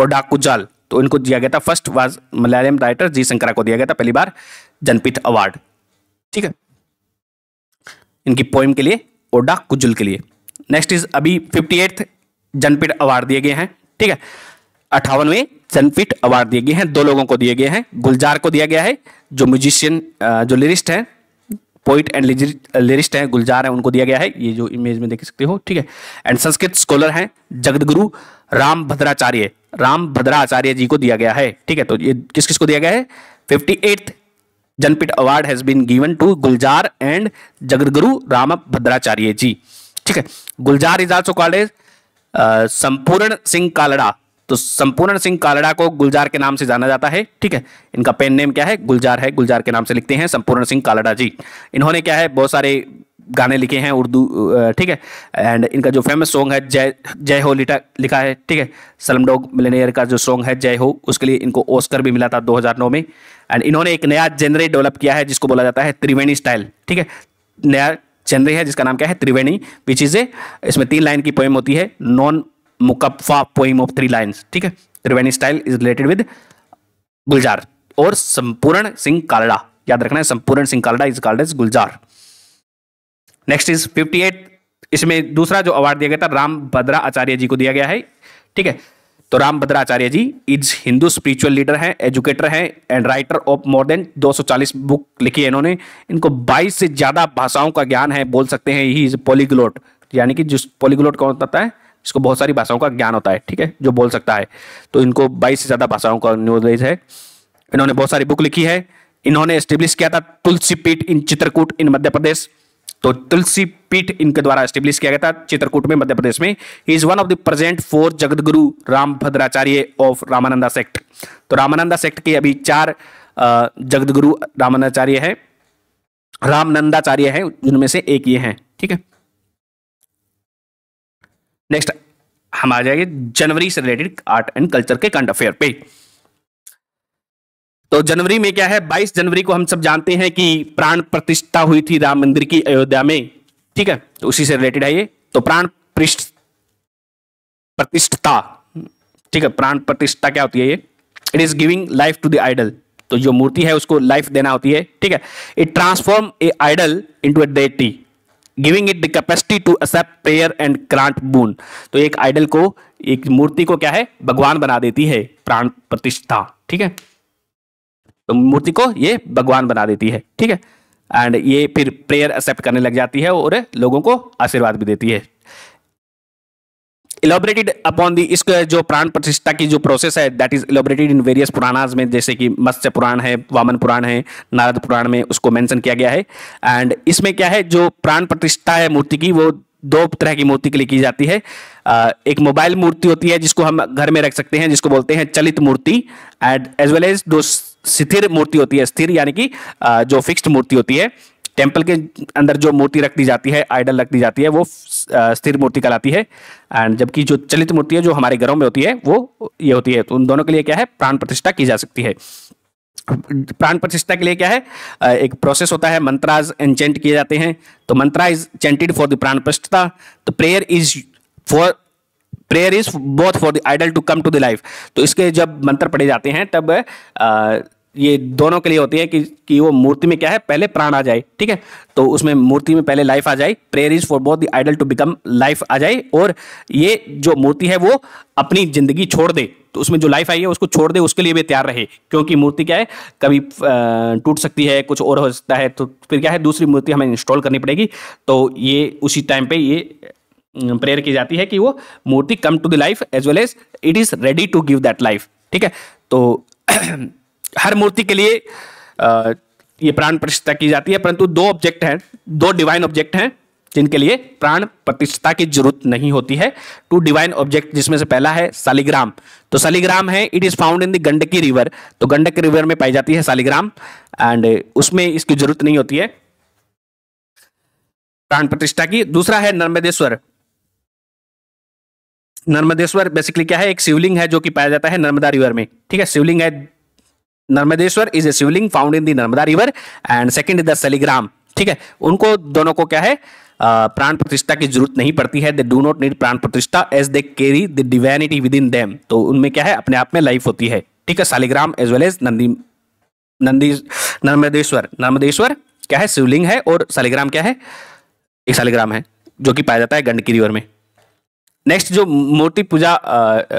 ओडाकुजाल तो इनको दिया गया था first was Malayalam writer G Sankara को दिया गया था पहली बार जनपीठ अवार्ड ठीक है इनकी पोइम के लिए ओडा कुजुल के लिए नेक्स्ट इज अभी फिफ्टी एट जनपीठ अवार्ड दिए गए हैं ठीक है अठावनवे जनपीठ अवार्ड दिए गए हैं दो लोगों को दिए गए हैं गुलजार को दिया गया है जो म्यूजिशियन जो लिरिस्ट है पोइट एंड लिरिस्ट हैं गुलजार हैं उनको दिया गया है ये जो इमेज में देख सकते हो ठीक है एंड संस्कृत स्कॉलर हैं जगदगुरु राम भद्राचार्य राम भद्राचार्य जी को दिया गया है ठीक है तो ये किस किस को दिया गया है fifty eighth Jnanpith award has been given to Gulzar and Jagadguru Rambhadracharya ji ठीक है Gulzar is also called as Sampooran Singh Kalra तो संपूर्ण सिंह कालड़ा को गुलजार के नाम से जाना जाता है ठीक है इनका पेन नेम क्या है गुलजार है गुलजार के नाम से लिखते हैं संपूर्ण सिंह कालड़ा जी इन्होंने क्या है बहुत सारे गाने लिखे हैं उर्दू ठीक है एंड इनका जो फेमस सॉन्ग है जय जय हो लिटा लिखा है ठीक है सलम डॉग मिलेनियर का जो सॉन्ग है जय हो उसके लिए इनको ओस्कर भी मिला था 2009 में एंड इन्होंने एक नया जेनरे डेवलप किया है जिसको बोला जाता है त्रिवेणी स्टाइल ठीक है नया जेनरे है जिसका नाम क्या है त्रिवेणी विच इज़ ए इसमें तीन लाइन की पोइम होती है नॉन मुकफ़ा पोइम ऑफ थ्री लाइन्स ठीक है Triveni style is related with Gulzar और संपूर्ण सिंह कालड़ा याद रखना है Sampooran Singh Kalra is called as Gulzar next is fifty eight इसमें दूसरा जो अवार्ड दिया गया था राम भद्रा आचार्य जी को दिया गया है ठीक है तो Rambhadracharya ji is Hindu spiritual leader हैं एजुकेटर हैं and writer of more than 240 book लिखी है इन्होंने इनको 22 से ज़्यादा भाषाओं का ज्ञान है बोल सकते हैं ही इज पॉलीग्लोट यानी कि जिस पॉलीग्लोट कौन होता है इसको बहुत सारी भाषाओं का ज्ञान होता है ठीक है जो बोल सकता है तो इनको बाईस से ज़्यादा भाषाओं का नॉलेज है इन्होंने बहुत सारी बुक लिखी है इन्होंने एस्टेब्लिश किया था तुलसी पीठ इन चित्रकूट इन मध्य प्रदेश तो तुलसी पीठ इनके द्वारा स्टेब्लिश किया गया था चित्रकूट में मध्य प्रदेश में is one of the present four Jagadguru Rambhadracharya of Ramananda sect तो रामानंदा सेक्ट के अभी चार जगदगुरु रामानंदाचार्य है रामनंदाचार्य है जिनमें से एक ये हैं ठीक है नेक्स्ट हम आ जाएंगे जनवरी से रिलेटेड आर्ट एंड कल्चर के करंट अफेयर पे तो जनवरी में क्या है 22 जनवरी को हम सब जानते हैं कि प्राण प्रतिष्ठा हुई थी राम मंदिर की अयोध्या में ठीक है तो उसी से रिलेटेड है ये तो प्राण पृष्ठ प्रतिष्ठा ठीक है प्राण प्रतिष्ठा क्या होती है ये it is giving life to the idol तो जो मूर्ति है उसको लाइफ देना होती है ठीक है it transform a idol into deity giving it the capacity to accept prayer and grant boon तो एक आइडल को एक मूर्ति को क्या है भगवान बना देती है प्राण प्रतिष्ठा ठीक है तो मूर्ति को ये भगवान बना देती है ठीक है एंड ये फिर प्रेयर एक्सेप्ट करने लग जाती है और लोगों को आशीर्वाद भी देती है इलाबरेटेड अपॉन दी इसके जो प्राण प्रतिष्ठा की जो प्रोसेस है that is elaborated in various Puranas में जैसे कि मत्स्य पुराण है वामन पुराण है नारद पुराण में उसको मेंशन किया गया है एंड इसमें क्या है जो प्राण प्रतिष्ठा है मूर्ति की वो दो तरह की मूर्ति के लिए की जाती है एक मोबाइल मूर्ति होती है जिसको हम घर में रख सकते हैं जिसको बोलते हैं चलित मूर्ति एंड एज वेल एज दो स्थिर मूर्ति होती है स्थिर यानी कि जो फिक्स्ड मूर्ति होती है टेम्पल के अंदर जो मूर्ति रख दी जाती है आइडल रख दी जाती है वो स्थिर मूर्ति कहलाती है एंड जबकि जो चलित मूर्ति है जो हमारे घरों में होती है वो ये होती है तो उन दोनों के लिए क्या है प्राण प्रतिष्ठा की जा सकती है प्राण प्रतिष्ठा के लिए क्या है एक प्रोसेस होता है मंत्राज एंचेंट किए जाते हैं तो mantra is chanted for the Pran Pratishtha तो prayer is for prayer is both for the idol to come to the life तो इसके जब मंत्र पढ़े जाते हैं तब आ, ये दोनों के लिए होती है कि कि वो मूर्ति में क्या है पहले प्राण आ जाए ठीक है तो उसमें मूर्ति में पहले लाइफ आ जाए prayer is for both the idol to become life आ जाए और ये जो मूर्ति है वो अपनी जिंदगी छोड़ दे तो उसमें जो लाइफ आई है उसको छोड़ दे उसके लिए भी तैयार रहे क्योंकि मूर्ति क्या है कभी टूट सकती है कुछ और हो सकता है तो फिर क्या है दूसरी मूर्ति हमें इंस्टॉल करनी पड़ेगी तो ये उसी टाइम पे ये प्रेयर की जाती है कि वो मूर्ति come to the life as well as it is ready to give that life ठीक है तो हर मूर्ति के लिए आ, ये प्राण प्रतिष्ठा की जाती है परंतु दो ऑब्जेक्ट हैं दो डिवाइन ऑब्जेक्ट हैं जिनके लिए प्राण प्रतिष्ठा की जरूरत नहीं होती है टू डिवाइन ऑब्जेक्ट जिसमें से पहला है सालिग्राम तो सालिग्राम है it is found in the Gandaki river तो गंडक रिवर में पाई जाती है सालिग्राम एंड उसमें इसकी जरूरत नहीं होती है प्राण प्रतिष्ठा की दूसरा है नर्मदेश्वर नर्मदेश्वर बेसिकली क्या है एक शिवलिंग है जो कि पाया जाता है नर्मदा रिवर में ठीक है शिवलिंग है Narmadeshwar is a Shivling found in the Narmada river and second is the Saligram ठीक है उनको दोनों को क्या है प्राण प्रतिष्ठा की जरूरत नहीं पड़ती है they do not need Pran Pratishtha as they carry the divinity within them तो उनमें क्या है अपने आप में लाइफ होती है ठीक है Saligram as well as Nandi Nandi Narmadeshwar Narmadeshwar क्या है शिवलिंग है और सालिग्राम क्या है एक सालिग्राम है जो कि पाया जाता है गंडकी रिवर में नेक्स्ट जो मूर्ति पूजा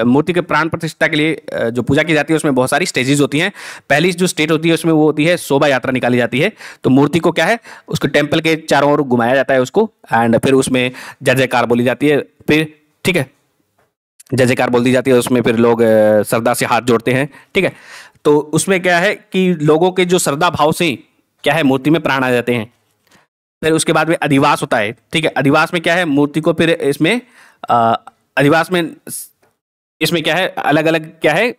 मूर्ति के प्राण प्रतिष्ठा के लिए जो पूजा की जाती है उसमें बहुत सारी स्टेजेस होती हैं पहली जो स्टेज होती है उसमें वो होती है शोभा यात्रा निकाली जाती है तो मूर्ति को क्या है उसके टेम्पल के चारों ओर घुमाया जाता है उसको एंड फिर उसमें जय जयकार बोली जाती है फिर ठीक है जय जयकार बोल दी जाती है उसमें फिर लोग श्रद्धा से हाथ जोड़ते हैं ठीक है तो उसमें क्या है कि लोगों के जो श्रद्धा भाव से क्या है मूर्ति में प्राण आ जाते हैं फिर उसके बाद में अधिवास होता है ठीक है अधिवास में क्या है मूर्ति को फिर इसमें अधिवास में इसमें क्या है अलग अलग क्या है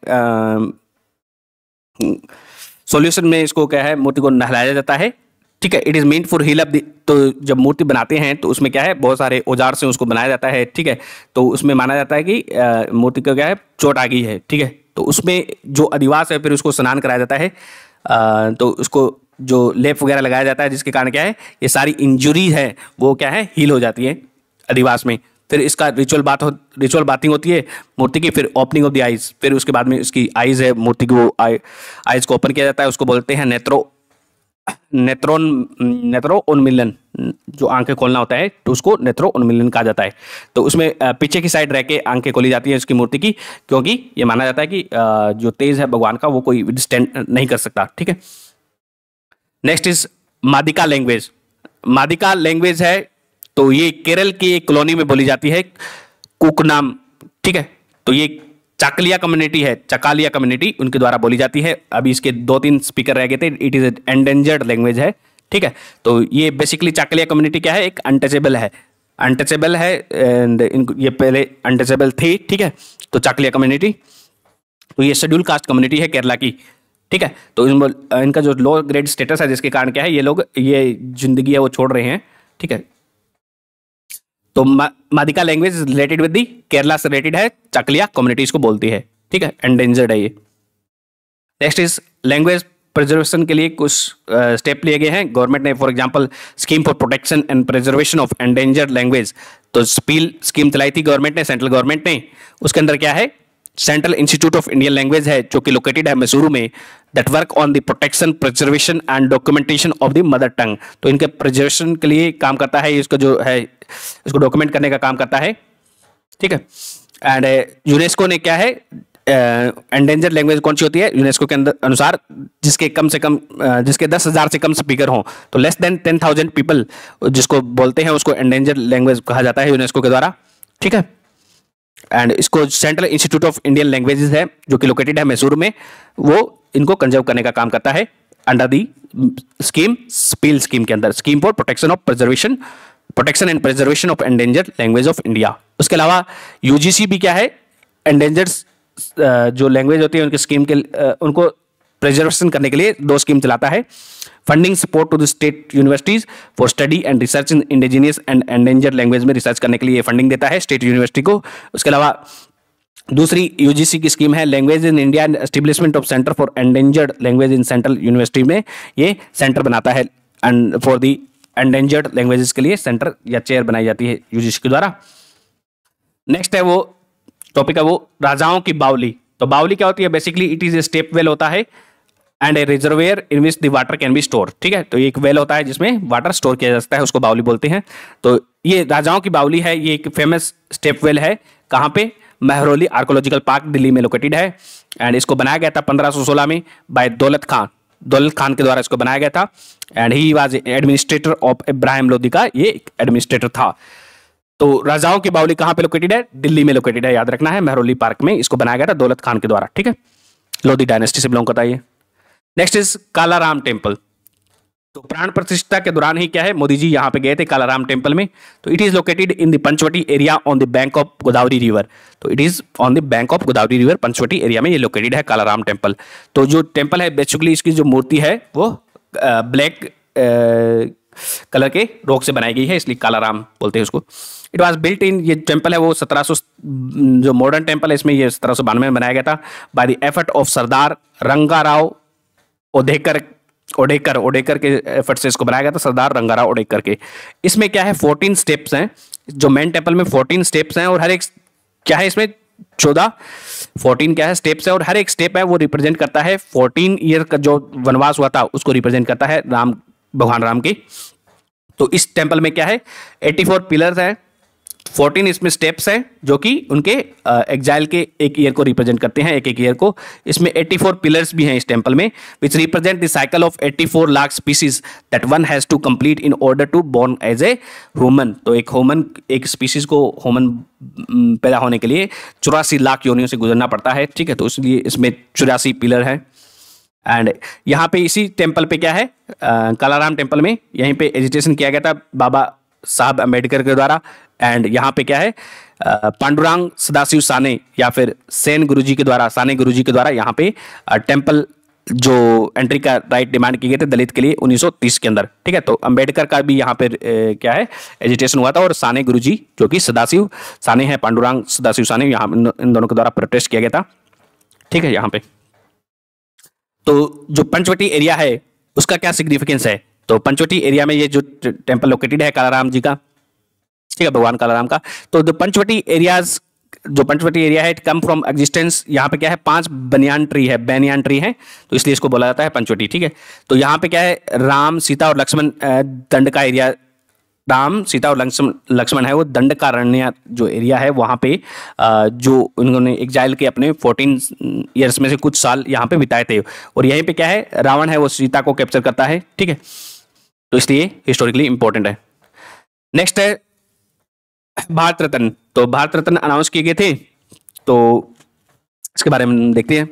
सॉल्यूशन में इसको क्या है मूर्ति को नहलाया जाता है ठीक है it is meant for heal up तो जब मूर्ति बनाते हैं तो उसमें क्या है बहुत सारे औजार से उसको बनाया जाता है ठीक है तो उसमें माना जाता है कि मूर्ति को क्या है चोट आ गई है ठीक है तो उसमें जो अधिवास है फिर उसको स्नान कराया जाता है आ, तो उसको जो लेप वगैरह लगाया जाता है जिसके कारण क्या है ये सारी इंजुरी है वो क्या है हील हो जाती है अधिवास में फिर इसका रिचुअल बात हो रिचुअल बातिंग होती है मूर्ति की फिर ओपनिंग ऑफ द आइज फिर उसके बाद में इसकी आइज है मूर्ति की वो आइज को ओपन किया जाता है उसको बोलते हैं नेत्रो नेत्रोन नेत्रो उन्मिलन जो आंखें खोलना होता है तो उसको नेत्रो उन्मिलन कहा जाता है तो उसमें पीछे की साइड रह के आंखें खोली जाती है उसकी मूर्ति की क्योंकि ये माना जाता है कि जो तेज है भगवान का वो कोई स्टैंड नहीं कर सकता ठीक है next is Madika language Madika language है तो ये केरल की एक कॉलोनी में बोली जाती है कुकनाम ठीक है तो ये चाकलिया कम्युनिटी है चकालिया कम्युनिटी उनके द्वारा बोली जाती है अभी इसके दो तीन स्पीकर रह गए थे इट इज़ एंडेंजर्ड लैंग्वेज है ठीक है तो ये बेसिकली चाकलिया कम्युनिटी क्या है एक अनटचेबल है अनटचेबल है एंड ये पहले अनटचेबल थी ठीक है तो चाकलिया कम्युनिटी तो ये शेड्यूल कास्ट कम्युनिटी है केरला की ठीक है तो इनका जो लो ग्रेड स्टेटस है जिसके कारण क्या है ये लोग ये जिंदगी है वो छोड़ रहे हैं ठीक है तो Madika language related with the Kerala से रिलेटेड है चकलिया कम्युनिटीज को बोलती है ठीक है एंडेंजर्ड है ये नेक्स्ट इज लैंग्वेज प्रिजर्वेशन के लिए कुछ स्टेप लिए गए हैं गवर्नमेंट ने for example scheme for protection and preservation of endangered language तो स्पील स्कीम चलाई थी गवर्नमेंट ने सेंट्रल गवर्नमेंट ने उसके अंदर क्या है central institute of Indian language है जो कि लोकेटेड है मैसूरू में that work on the protection preservation and documentation of the mother tongue तो इनके प्रिजर्वेशन के लिए काम करता है इसका जो है इसको डॉक्यूमेंट करने का काम करता है ठीक है एंड यूनेस्को uh, ने क्या है एंडेंजर uh, लैंग्वेज कौन सी होती है यूनेस्को के अंदर अनुसार जिसके कम से कम uh, जिसके दस हज़ार से कम स्पीकर हों तो less than ten thousand people जिसको बोलते हैं उसको एंडेंजर लैंग्वेज कहा जाता है यूनेस्को के द्वारा ठीक है एंड इसको central institute of Indian languages है जो कि लोकेटेड है मैसूर में वो इनको कंजर्व करने का काम करता है under the scheme SPPEL scheme के अंदर scheme for protection of preservation protection and preservation of endangered language of India उसके अलावा यूजीसी भी क्या है एंडेंजर्ड uh, जो लैंग्वेज होती है उनकी स्कीम के uh, उनको प्रिजर्वेशन करने के लिए दो स्कीम चलाता है funding support to the state universities for study and research in indigenous and endanger language में रिसर्च करने के लिए फंडिंग देता है स्टेट यूनिवर्सिटी को उसके अलावा दूसरी यूजीसी की स्कीम है language in India and establishment of centre for endangered language in central university में ये सेंटर बनाता है and for the endangered languages के लिए सेंटर या चेयर बनाई जाती है यूजीसी के द्वारा नेक्स्ट है वो टॉपिक है वो राजाओं की बावली तो बावली क्या होती है basically it is a step well होता है and a reservoir in which the water can be store ठीक है तो एक वेल होता है जिसमें वाटर स्टोर किया जा सकता है उसको बाउली बोलते हैं तो ये राजाओं की बावली है ये एक फेमस स्टेप वेल है कहाँ पे महरौली आर्कोलॉजिकल पार्क दिल्ली में लोकेटेड है एंड इसको बनाया गया था सोलह में बाय दौलत खान दौलत खान के द्वारा इसको बनाया गया था and he was administrator of Ibrahim Lodi का ये एक एडमिनिस्ट्रेटर था तो राजाओं की बाउली कहाँ पे लोकेटेड है दिल्ली में लोकेटेड है याद रखना है महरौली पार्क में इसको बनाया गया था दौलत खान के द्वारा ठीक है लोधी डायनेस्टी से बिलोंग करता है ये नेक्स्ट इज कालाराम टेम्पल तो प्राण प्रतिष्ठा के दौरान ही क्या है मोदी जी यहाँ पे गए थे कालाराम टेम्पल में तो it is located in the Panchavati area on the bank of Godavari river तो it is on the bank of Godavari river Panchavati area में ये लोकेटेड है कालाराम टेम्पल तो जो टेम्पल है बेसिकली इसकी जो मूर्ति है वो ब्लैक कलर के रोग से बनाई गई है इसलिए कालाराम बोलते हैं उसको इट वॉज बिल्ट इन ये टेम्पल है वो सत्रह जो मॉडर्न टेम्पल है इसमें ये सत्रह में बनाया गया था by the effort of Sardar Rangarao Odekar Odekar Odekar के एफर्ट से इसको बनाया गया था सरदार रंगारा ओडेकर के इसमें क्या है फोर्टीन स्टेप्स हैं जो मेन टेम्पल में फोर्टीन स्टेप्स हैं और हर एक क्या है इसमें चौदह फोर्टीन क्या है स्टेप्स है और हर एक स्टेप है वो रिप्रेजेंट करता है फोर्टीन ईयर का जो वनवास हुआ था उसको रिप्रेजेंट करता है राम भगवान राम की तो इस टेम्पल में क्या है एट्टी फोर पिलर्स हैं फोर्टीन इसमें स्टेप्स हैं जो कि उनके एग्जाइल के एक ईयर को रिप्रेजेंट करते हैं एक एक ईयर को इसमें एट्टी फोर पिलर्स भी हैं इस टेम्पल में which represent the cycle of four lakh species that one has to complete in order to born as a human तो एक ह्यूमन एक स्पीसीज को ह्यूमन पैदा होने के लिए चौरासी लाख योनियों से गुजरना पड़ता है ठीक है तो इसलिए इसमें चौरासी पिलर है एंड यहाँ पे इसी टेम्पल पे क्या है कलाराम टेम्पल में यहीं पे एजिटेशन किया गया था बाबा साहब अम्बेडकर के द्वारा एंड यहाँ पे क्या है पांडुरंग सदाशिव साने या फिर सेन गुरुजी के द्वारा साने गुरुजी के द्वारा यहाँ पे टेम्पल जो एंट्री का राइट डिमांड किए गए थे दलित के लिए 1930 के अंदर ठीक है तो अंबेडकर का भी यहाँ पे क्या है एजिटेशन हुआ था और साने गुरुजी जो कि सदाशिव साने हैं पांडुरंग सदाशिव साने यहाँ इन दोनों के द्वारा प्रोटेस्ट किया गया था ठीक है यहाँ पे तो जो पंचवटी एरिया है उसका क्या सिग्निफिकेंस है तो पंचवटी एरिया में ये जो टेम्पल लोकेटेड है कालाराम जी का ठीक है भगवान कालाराम का तो द पंचवटी एरियाज जो पंचवटी एरिया है इट कम फ्रॉम एग्जिस्टेंस यहाँ पे क्या है पांच बनियान ट्री है बेनियान ट्री है तो इसलिए इसको बोला जाता है पंचवटी ठीक है तो यहाँ पे क्या है राम सीता और लक्ष्मण दंड का एरिया राम सीता और लक्ष्मण लक्ष्मण है वो दंड कारण्य जो एरिया है वहाँ पे जो इन्होंने एग्जाइल के अपने फोर्टीन ईयर्स में से कुछ साल यहाँ पे बिताए थे और यहीं पे क्या है रावण है वो सीता को कैप्चर करता है ठीक है तो इसलिए हिस्टोरिकली इंपॉर्टेंट है नेक्स्ट है भारत रत्न तो भारत रत्न अनाउंस किए गए थे तो इसके बारे में देखते हैं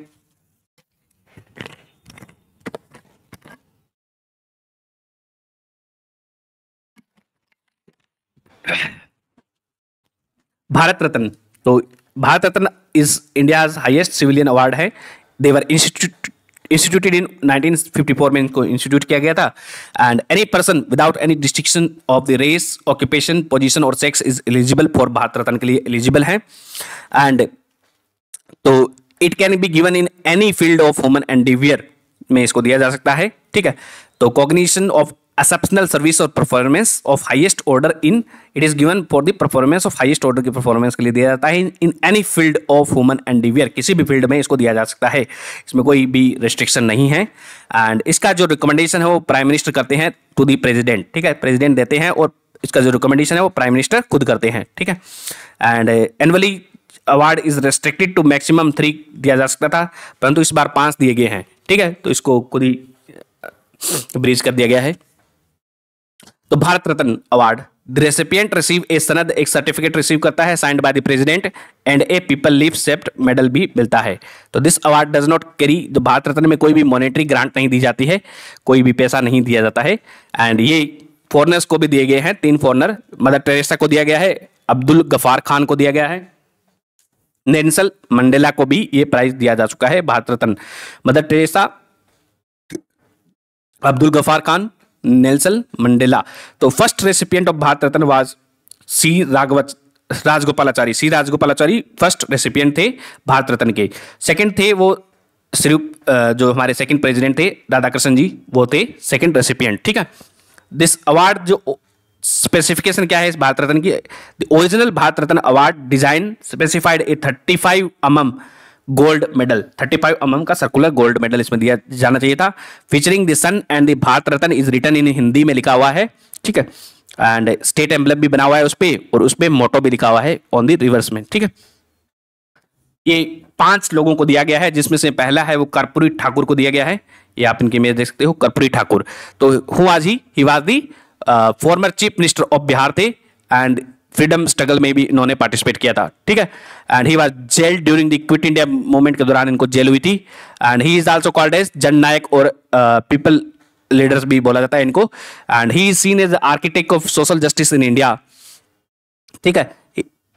भारत रत्न तो Bharat Ratna is India highest civilian award है देवर इंस्टीट्यूट इंस्टीट्यूटेड इन 1954 में इनको इंस्टीट्यूट किया गया था and any person without any distinction of the race occupation position और sex is eligible for Bharat Ratna के लिए एलिजिबल है एंड तो it can be given in any field of human endeavour में इसको दिया जा सकता है ठीक है तो कॉग्निशन ऑफ एक्सेप्शनल सर्विस और performance of highest order in it is given for the performance of highest order की परफॉर्मेंस के लिए दिया जाता है in any field of human endeavour किसी भी फील्ड में इसको दिया जा सकता है इसमें कोई भी रिस्ट्रिक्शन नहीं है एंड इसका जो रिकमेंडेशन है वो प्राइम मिनिस्टर करते हैं टू दी प्रेजिडेंट ठीक है प्रेजिडेंट देते हैं और इसका जो रिकमेंडेशन है वो प्राइम मिनिस्टर खुद करते हैं ठीक है and annually award is restricted to maximum three दिया जा सकता था परंतु इस बार पाँच दिए गए हैं ठीक है तो इसको खुद ही ब्रिज uh, कर दिया गया है तो Bharat Ratna award the recipient receive a सनद एक सर्टिफिकेट रिसीव करता है signed by the president and a peepal leaf shaped medal भी मिलता है तो this award does not carry तो भारत रत्न में कोई भी मॉनेटरी ग्रांट नहीं दी जाती है कोई भी पैसा नहीं दिया जाता है एंड ये फॉरनर्स को भी दिए गए हैं तीन फॉरनर मदर टेरेसा को दिया गया है अब्दुल गफार खान को दिया गया है नेंसल मंडेला को भी ये प्राइज दिया जा चुका है Bharat Ratna Mother Teresa Abdul Ghaffar Khan Nelson Mandela तो first recipient of Bharat Ratna was C राघवत Rajagopalachari C Rajagopalachari first recipient थे भारत रत्न के सेकंड थे वो श्री जो हमारे सेकंड प्रेसिडेंट थे राधाकृष्ण जी वो थे सेकंड रेसिपियंट ठीक है दिस अवार्ड जो स्पेसिफिकेशन क्या है इस भारत रत्न की original Bharat Ratna award design specified a thirty five mm gold medal 35 five mm का सर्कुलर गोल्ड मेडल इसमें दिया जाना चाहिए था featuring the sun and the Bharat Ratna is written in Hindi में लिखा हुआ है ठीक है एंड स्टेट एम्बलम भी बना हुआ है उस पर और उस पर मोटो भी लिखा हुआ है ऑन द रिवर्स में ठीक है ये पांच लोगों को दिया गया है जिसमें से पहला है वो कर्पूरी ठाकुर को दिया गया है ये आप इनकी इमेज देख सकते हो कर्पूरी ठाकुर तो हु आज he he was the former chief minister of Bihar थे एंड फ्रीडम स्ट्रगल में भी इन्होंने पार्टिसिपेट किया था ठीक है and he was jail during the quit India Movement के दौरान इनको जेल हुई थी and he is also called as Nayak और पीपल uh, लीडर्स भी बोला जाता है इनको and he seen as architect of social justice in India ठीक है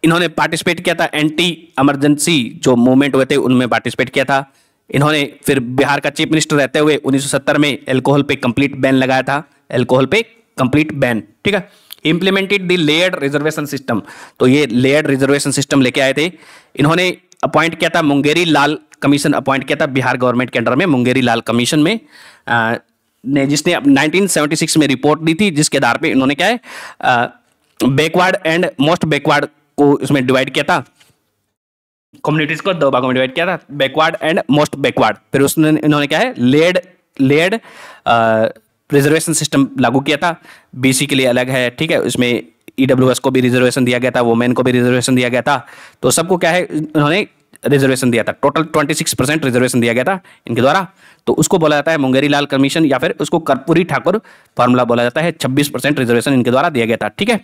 इन्होंने पार्टिसिपेट किया था एंटी इमरजेंसी जो मूवमेंट हुए थे उनमें पार्टिसिपेट किया था इन्होंने फिर बिहार का चीफ मिनिस्टर रहते हुए 1970 में एल्कोहल पे कंप्लीट बैन लगाया था एल्कोहल पे कंप्लीट बैन ठीक है implemented the layered reservation system तो ये लेयर्ड रिजर्वेशन सिस्टम लेके आए थे इन्होंने अपॉइंट किया था मुंगेरी लाल कमीशन अपॉइंट किया था बिहार गवर्नमेंट के अंडर में मुंगेरी लाल कमीशन में आ, ने जिसने 1976 में रिपोर्ट दी थी जिसके आधार पे इन्होंने क्या है बैकवर्ड एंड मोस्ट बैकवर्ड को इसमें डिवाइड किया था कम्युनिटीज को दो भागों में डिवाइड किया था बैकवर्ड एंड मोस्ट बैकवर्ड फिर उसने इन्होंने क्या है लेड लेड रिजर्वेशन सिस्टम लागू किया था बीसी के लिए अलग है ठीक है उसमें ई e को भी रिजर्वेशन दिया गया था वोमेन को भी रिजर्वेशन दिया गया था तो सबको क्या है उन्होंने रिजर्वेशन दिया था टोटल 26 परसेंट रिजर्वेशन दिया गया था इनके द्वारा तो उसको बोला जाता है मुंगेरी लाल कमीशन या फिर उसको कर्पूरी ठाकुर फार्मूला बोला जाता है 26 परसेंट रिजर्वेशन इनके द्वारा दिया गया था ठीक है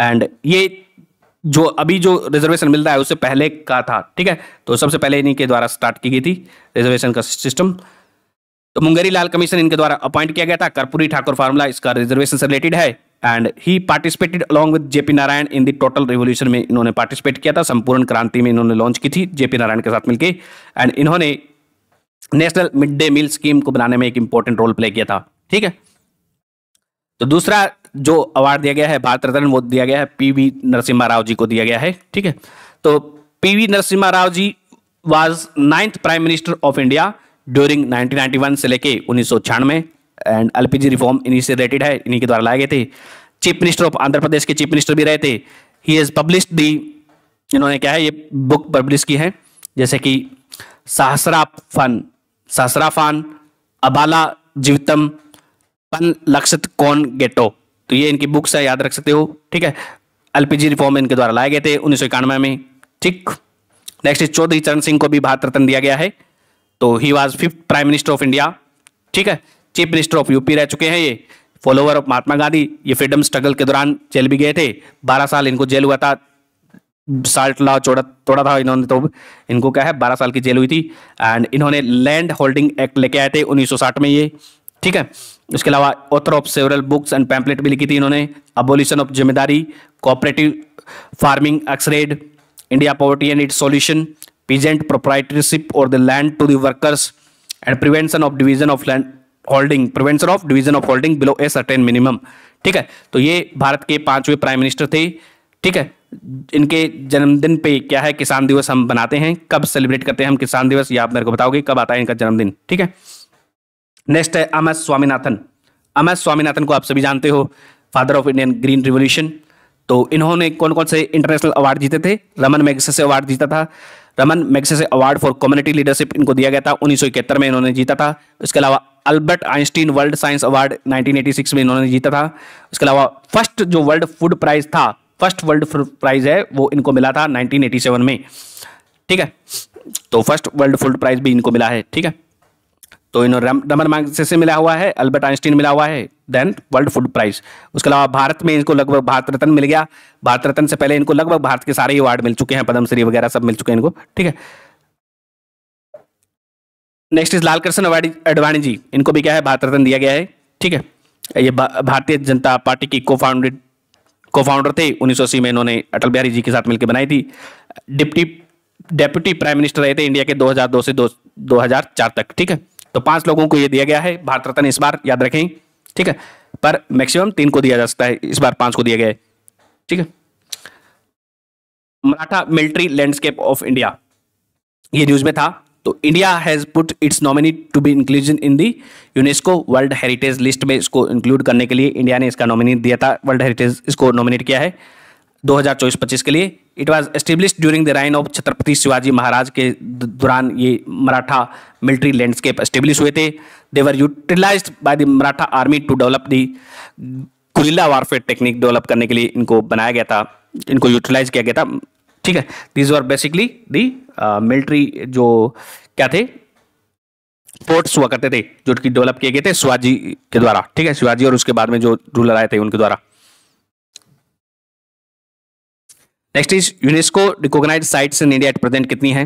एंड ये जो अभी जो रिजर्वेशन मिलता है उससे पहले का था ठीक है तो सबसे पहले इन्हीं के द्वारा स्टार्ट की गई थी रिजर्वेशन का सिस्टम तो मुंगेरी लाल कमीशन इनके द्वारा अपॉइंट किया गया था कर्पूरी ठाकुर फार्मूला इसका रिजर्वेशन से रिलेटेड है and he participated along with JP Narayan in the total revolution में इन्होंने पार्टिसिपेट किया था संपूर्ण क्रांति में इन्होंने लॉन्च की थी जेपी नारायण के साथ मिलकर एंड इन्होंने national mid day meal scheme को बनाने में एक इंपॉर्टेंट रोल प्ले किया था ठीक है तो दूसरा जो अवार्ड दिया गया है भारत रत्न वो दिया गया है पीवी नरसिम्हा राव जी को दिया गया है ठीक है तो PV Narasimha Rao ji was ninth prime minister of India during 1991 से लेके उन्नीस एंड एलपीजी रिफॉर्म इन्हीं से रिलेटेड है इन्हीं के द्वारा लाए गए थे chief minister of Andhra Pradesh के चीफ मिनिस्टर भी रहे थे ही हैज़ पब्लिश दी इन्होंने क्या है ये बुक पब्लिश की है जैसे कि सहसरा फन सहसरा फान अबाला जीवितम पन लक्षित कौन गेटो तो ये इनकी बुक्स है याद रख सकते हो ठीक है एलपीजी रिफॉर्म इनके द्वारा लाए गए थे उन्नीस में ठीक नेक्स्ट चौधरी चरण सिंह को भी भारत रत्न दिया गया है तो he was fifth prime minister of India ठीक है चीफ मिनिस्टर ऑफ यूपी रह चुके हैं ये फॉलोवर ऑफ महात्मा गांधी ये फ्रीडम स्ट्रगल के दौरान जेल भी गए थे बारह साल इनको जेल हुआ था साल्ट लॉ चोड़ा तोड़ा था इन्होंने तो इनको क्या है बारह साल की जेल हुई थी एंड इन्होंने लैंड होल्डिंग एक्ट लेके आए थे 1960 में ये ठीक है इसके अलावा author of several books and pamphlet भी लिखी थी इन्होंने abolition of zamindari cooperative farming x-rayed India poverty and its solution peasant proprietorship or the land to the workers and prevention of division of land holding prevention of division of holding below a certain minimum ठीक है तो ये भारत के पांचवें prime minister थे ठीक है इनके जन्मदिन पे क्या है किसान दिवस हम बनाते हैं कब सेलिब्रेट करते हैं हम किसान दिवस ये आप मेरे को बताओगे कब आता है इनका जन्मदिन ठीक है नेक्स्ट है M S Swaminathan M S Swaminathan को आप सभी जानते हो father of Indian green revolution तो इन्होंने कौन कौन से इंटरनेशनल अवार्ड जीते थे रमन मैगसेसे अवार्ड जीता था Ramon Magsaysay award for community leadership इनको दिया गया था उन्नीस में इन्होंने जीता था इसके अलावा Albert Einstein world science award 1986 में इन्होंने जीता था उसके अलावा फर्स्ट जो वर्ल्ड फूड प्राइज था फर्स्ट वर्ल्ड फूड प्राइज है वो इनको मिला था 1987 में ठीक है तो फर्स्ट वर्ल्ड फूड प्राइज भी इनको मिला है ठीक है तो इन्होंने नंबर मांग से मिला हुआ है अल्बर्ट आइंस्टीन मिला हुआ है देन वर्ल्ड फूड प्राइज उसके अलावा भारत में इनको लगभग भारत रत्न मिल गया भारत रत्न से पहले इनको लगभग भारत के सारे अवार्ड मिल चुके हैं पद्मश्री वगैरह सब मिल चुके हैं इनको ठीक है नेक्स्ट इज लाल कृष्ण अडवाणी जी इनको भी क्या है भारत रत्न दिया गया है ठीक है ये भारतीय जनता पार्टी की को फाउंडेड को फाउंडर थे उन्नीस में इन्होंने अटल बिहारी जी के साथ मिलकर बनाई थी डिप्टी डेप्यूटी प्राइम मिनिस्टर रहे थे इंडिया के 2002 से 2004 तक ठीक है तो पांच लोगों को यह दिया गया है भारत रत्न इस बार याद रखें ठीक है पर मैक्सिमम तीन को दिया जा सकता है इस बार पांच को दिया गया है ठीक है Maratha military landscape of India ये न्यूज में था तो India has put its nominee to be inclusion in the UNESCO world heritage list में इसको इंक्लूड करने के लिए इंडिया ने इसका नॉमिनेट दिया था वर्ल्ड हेरिटेज इसको नॉमिनेट किया है दो हजार के लिए it was establish during the reign of Chhatrapati Shivaji Maharaj के दौरान ये मराठा मिलिट्री लैंडस्केप एस्टेब्लिश हुए थे they were utilise by the Maratha army to develop the guerrilla warfare technique develop करने के लिए इनको बनाया गया था इनको यूटिलाइज किया गया था ठीक है these were basically the military जो क्या थे पोर्ट्स हुआ करते थे जो कि डेवलप किए गए थे शिवाजी के द्वारा ठीक है शिवाजी और उसके बाद में जो रूलर आए थे उनके द्वारा next is UNESCO recognise sites in India at present कितनी है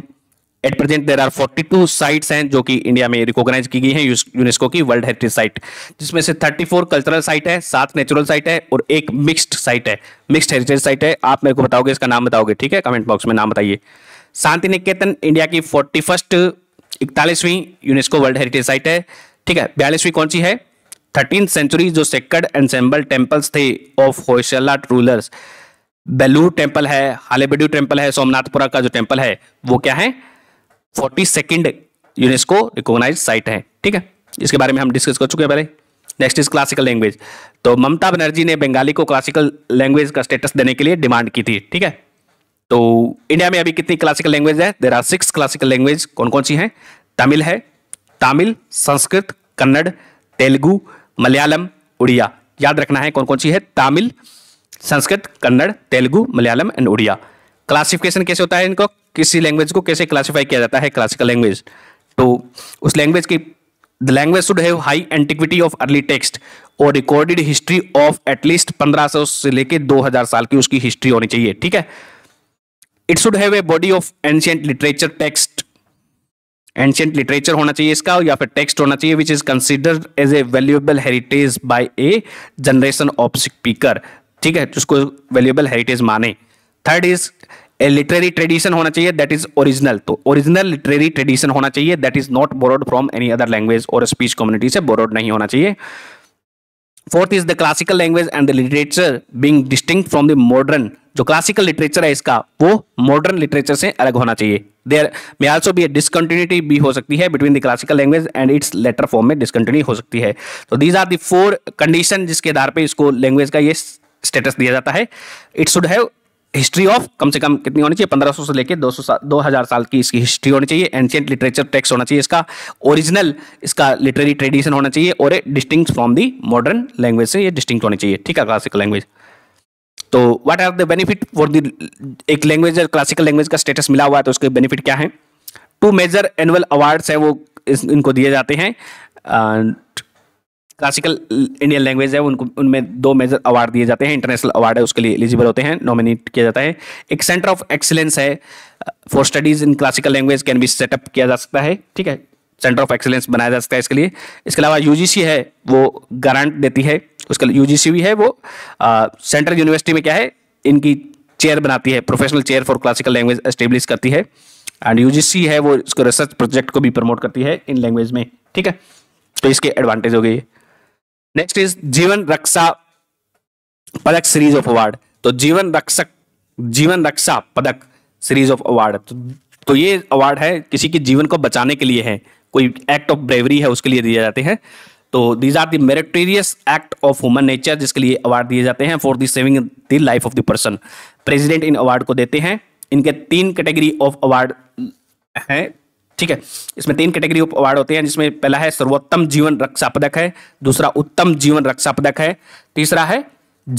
at present there are 42 sites हैं जो कि इंडिया में रिकॉग्नाइज की गई हैं यूनेस्को की वर्ल्ड हेरिटेज साइट जिसमें से 34 कल्चरल साइट है सात नेचुरल साइट है और एक मिक्स्ड साइट है मिक्स्ड हेरिटेज साइट है आप मेरे को बताओगे इसका नाम बताओगे ठीक है कमेंट बॉक्स में नाम बताइए शांति निकेतन इंडिया की forty first UNESCO world heritage site है ठीक है बयालीसवीं कौन सी है थर्टीन सेंचुरी जो सेकंड सेम्बल टेम्पल्स थे of Hoysala rulers Belur temple है हालेबेडू टेम्पल है सोमनाथपुरा का जो टेम्पल है वो क्या है forty second UNESCO recognise site है ठीक है इसके बारे में हम डिस्कस कर चुके हैं पहले नेक्स्ट इज क्लासिकल लैंग्वेज तो ममता बनर्जी ने बंगाली को क्लासिकल लैंग्वेज का स्टेटस देने के लिए डिमांड की थी ठीक है तो इंडिया में अभी कितनी क्लासिकल लैंग्वेज है there are six classical language कौन कौन सी हैं तमिल है तमिल संस्कृत कन्नड़ तेलुगु मलयालम उड़िया याद रखना है कौन कौन सी है तमिल संस्कृत कन्नड़ तेलुगु मलयालम एंड उड़िया क्लासिफिकेशन कैसे होता है इनको किसी लैंग्वेज को कैसे क्लासिफाई किया जाता है क्लासिकल लैंग्वेज तो उस लैंग्वेज की the language should have high antiquity of early text और रिकॉर्डेड हिस्ट्री ऑफ एटलीस्ट 1500 से लेके 2000 साल की उसकी हिस्ट्री होनी चाहिए ठीक है it should have a body of ancient literature text ancient literature होना चाहिए इसका या फिर टेक्स्ट होना चाहिए which is considered as a valuable heritage by a generation of speaker ठीक है जिसको वैल्यूएबल हेरिटेज माने third is a literary tradition होना चाहिए दैट इज ओरिजिनल तो ओरिजिनल लिटरेरी ट्रेडिशन होना चाहिए that is not borrowed from any other language और स्पीच कम्युनिटी से बोरोड नहीं होना चाहिए fourth is the classical language and the literature being distinct from the modern जो क्लासिकल लिटरेचर है इसका वो मॉडर्न लिटरेचर से अलग होना चाहिए देयर मे आल्सो भी डिसकंटिन्यूटी भी हो सकती है between the classical language and its later form में डिसकंटिन्यू हो सकती है तो these are the four condition जिसके आधार पर इसको लैंग्वेज का ये स्टेटस दिया जाता है it should have history of कम से कम कितनी होनी चाहिए पंद्रह सौ से लेकर दो सौ दो हज़ार साल की इसकी हिस्ट्री होनी चाहिए एंशियंट लिटरेचर टेक्स्ट होना चाहिए इसका ओरिजिनल इसका लिटरेरी ट्रेडिशन होना चाहिए और distinct from the modern language से ये डिस्टिंग होनी चाहिए ठीक है क्लासिकल लैंग्वेज तो what are the benefit for the एक लैंग्वेज क्लासिकल लैंग्वेज का स्टेटस मिला हुआ है तो उसके बेनिफिट क्या है टू मेजर एनुअल अवार्ड्स हैं वो इस, इनको दिए जाते हैं क्लासिकल इंडियन लैंग्वेज है उनको उनमें दो मेजर अवार्ड दिए जाते हैं इंटरनेशनल अवार्ड है उसके लिए एलिजिबल होते हैं नॉमिनेट किया जाता है एक सेंटर ऑफ एक्सीलेंस है for studies in classical language can be set up किया जा सकता है ठीक है सेंटर ऑफ एक्सीलेंस बनाया जा सकता है इसके लिए इसके अलावा यू है वो ग्रांट देती है उसके लिए यू भी है वो सेंट्रल यूनिवर्सिटी में क्या है इनकी चेयर बनाती है professional chair for classical language establish करती है एंड यू है वो इसको रिसर्च प्रोजेक्ट को भी प्रमोट करती है इन लैंग्वेज में ठीक है तो इसके एडवांटेज हो गई है नेक्स्ट इज जीवन रक्षा पदक सीरीज ऑफ अवार्ड तो जीवन रक्षक जीवन रक्षा पदक सीरीज ऑफ अवार्ड तो, तो ये अवार्ड है किसी के जीवन को बचाने के लिए है कोई एक्ट ऑफ ब्रेवरी है उसके लिए दिए जाते हैं तो these are the act of human nature जिसके लिए अवार्ड दिए जाते हैं for the saving the life of the person president in award को देते हैं इनके तीन कैटेगरी ऑफ अवार्ड हैं ठीक है इसमें तीन कैटेगरी अवार्ड होते हैं जिसमें पहला है सर्वोत्तम जीवन रक्षा पदक है दूसरा उत्तम जीवन रक्षा पदक है तीसरा है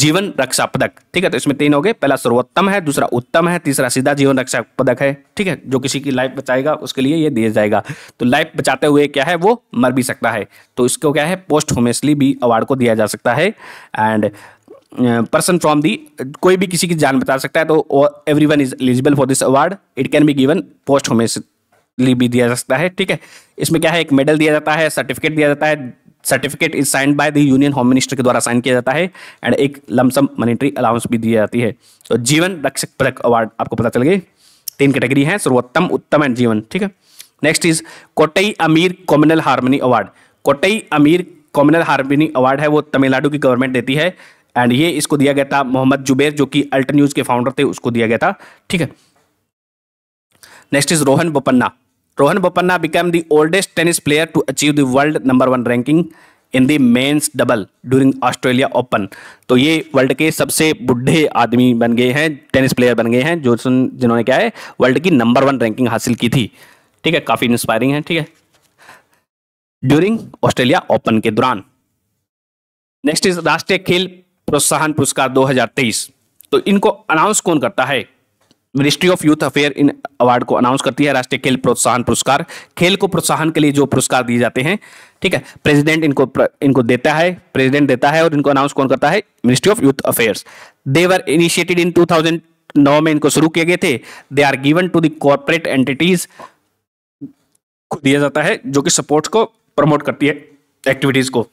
जीवन रक्षा पदक ठीक है तो इसमें तीन हो गए पहला सर्वोत्तम है दूसरा उत्तम है तीसरा सीधा जीवन रक्षा पदक है ठीक है जो किसी की लाइफ बचाएगा उसके लिए ये दिया जाएगा तो लाइफ बचाते हुए क्या है वो मर भी सकता है तो इसको क्या है पोस्ट होमेसली भी अवार्ड को दिया जा सकता है एंड पर्सन फ्रॉम दी कोई भी किसी की जान बचा सकता है तो everyone is eligible for this award it can be given posthumously भी दिया जा सकता है ठीक है इसमें क्या है एक मेडल दिया जाता है सर्टिफिकेट दिया जाता है certificate is signed by the union home minister के द्वारा साइन किया जाता है एंड एक लमसम मॉनिटरी अलाउंस भी दी जाती है तो जीवन रक्षक पदक अवार्ड आपको पता चल गई तीन कैटेगरी है सर्वोत्तम उत्तम एंड जीवन ठीक है नेक्स्ट इज कोटई अमीर कॉम्युनल हारमोनी अवार्ड कोटई अमीर कॉम्युनल हारमोनी अवार्ड है वो तमिलनाडु की गवर्नमेंट देती है एंड ये इसको दिया गया था मोहम्मद जुबेर जो कि अल्ट न्यूज़ के फाउंडर थे उसको दिया गया था ठीक है next is Rohan Bopanna Rohan Bopanna become the oldest tennis player to achieve the world number one ranking in the men's double during Australia open तो ये वर्ल्ड के सबसे बुढ़े आदमी बन गए हैं टेनिस प्लेयर बन गए हैं जो जिन्होंने क्या है वर्ल्ड की नंबर वन रैंकिंग हासिल की थी ठीक है काफ़ी इंस्पायरिंग है ठीक है ड्यूरिंग ऑस्ट्रेलिया ओपन के दौरान नेक्स्ट इज राष्ट्रीय खेल प्रोत्साहन पुरस्कार 2023 तो इनको अनाउंस कौन करता है मिनिस्ट्री ऑफ यूथ अफेयर इन अवार्ड को अनाउंस करती है राष्ट्रीय खेल प्रोत्साहन पुरस्कार खेल को प्रोत्साहन के लिए जो पुरस्कार दिए जाते हैं ठीक है प्रेसिडेंट इनको प्र, इनको देता है प्रेसिडेंट देता है और इनको अनाउंस कौन करता है ministry of youth affairs they were initiated in 2009 में इनको शुरू किए गए थे they are given to corporate entities को दिया जाता है जो कि सपोर्ट्स को प्रमोट करती है एक्टिविटीज को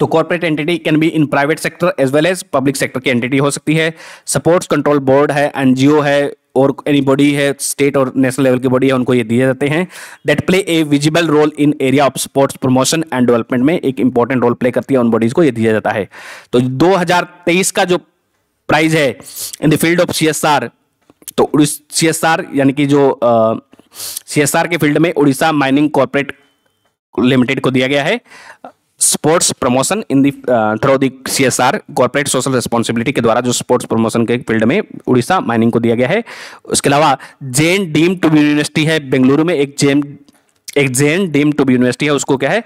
तो corporate entity can be in private sector as well as public sector की एंटिटी हो सकती है सपोर्ट्स कंट्रोल बोर्ड है एनजीओ है और एनी बॉडी है स्टेट और नेशनल लेवल की बॉडी है उनको ये दिए जाते हैं that play a visible role in area of sports promotion and development में एक इंपॉर्टेंट रोल प्ले करती है उन बॉडीज को ये दिया जाता है तो 2023 का जो प्राइज है in the field of C तो सी एस आर यानी कि जो सी एस आर के फील्ड में उड़ीसा माइनिंग कॉरपोरेट लिमिटेड को दिया गया है sports promotion in the through the C S R corporate social responsibility के द्वारा जो स्पोर्ट्स प्रमोशन के फील्ड में उड़ीसा माइनिंग को दिया गया है उसके अलावा an deem to be university है बेंगलुरु में एक जेम एक Jain deem to be university है उसको क्या है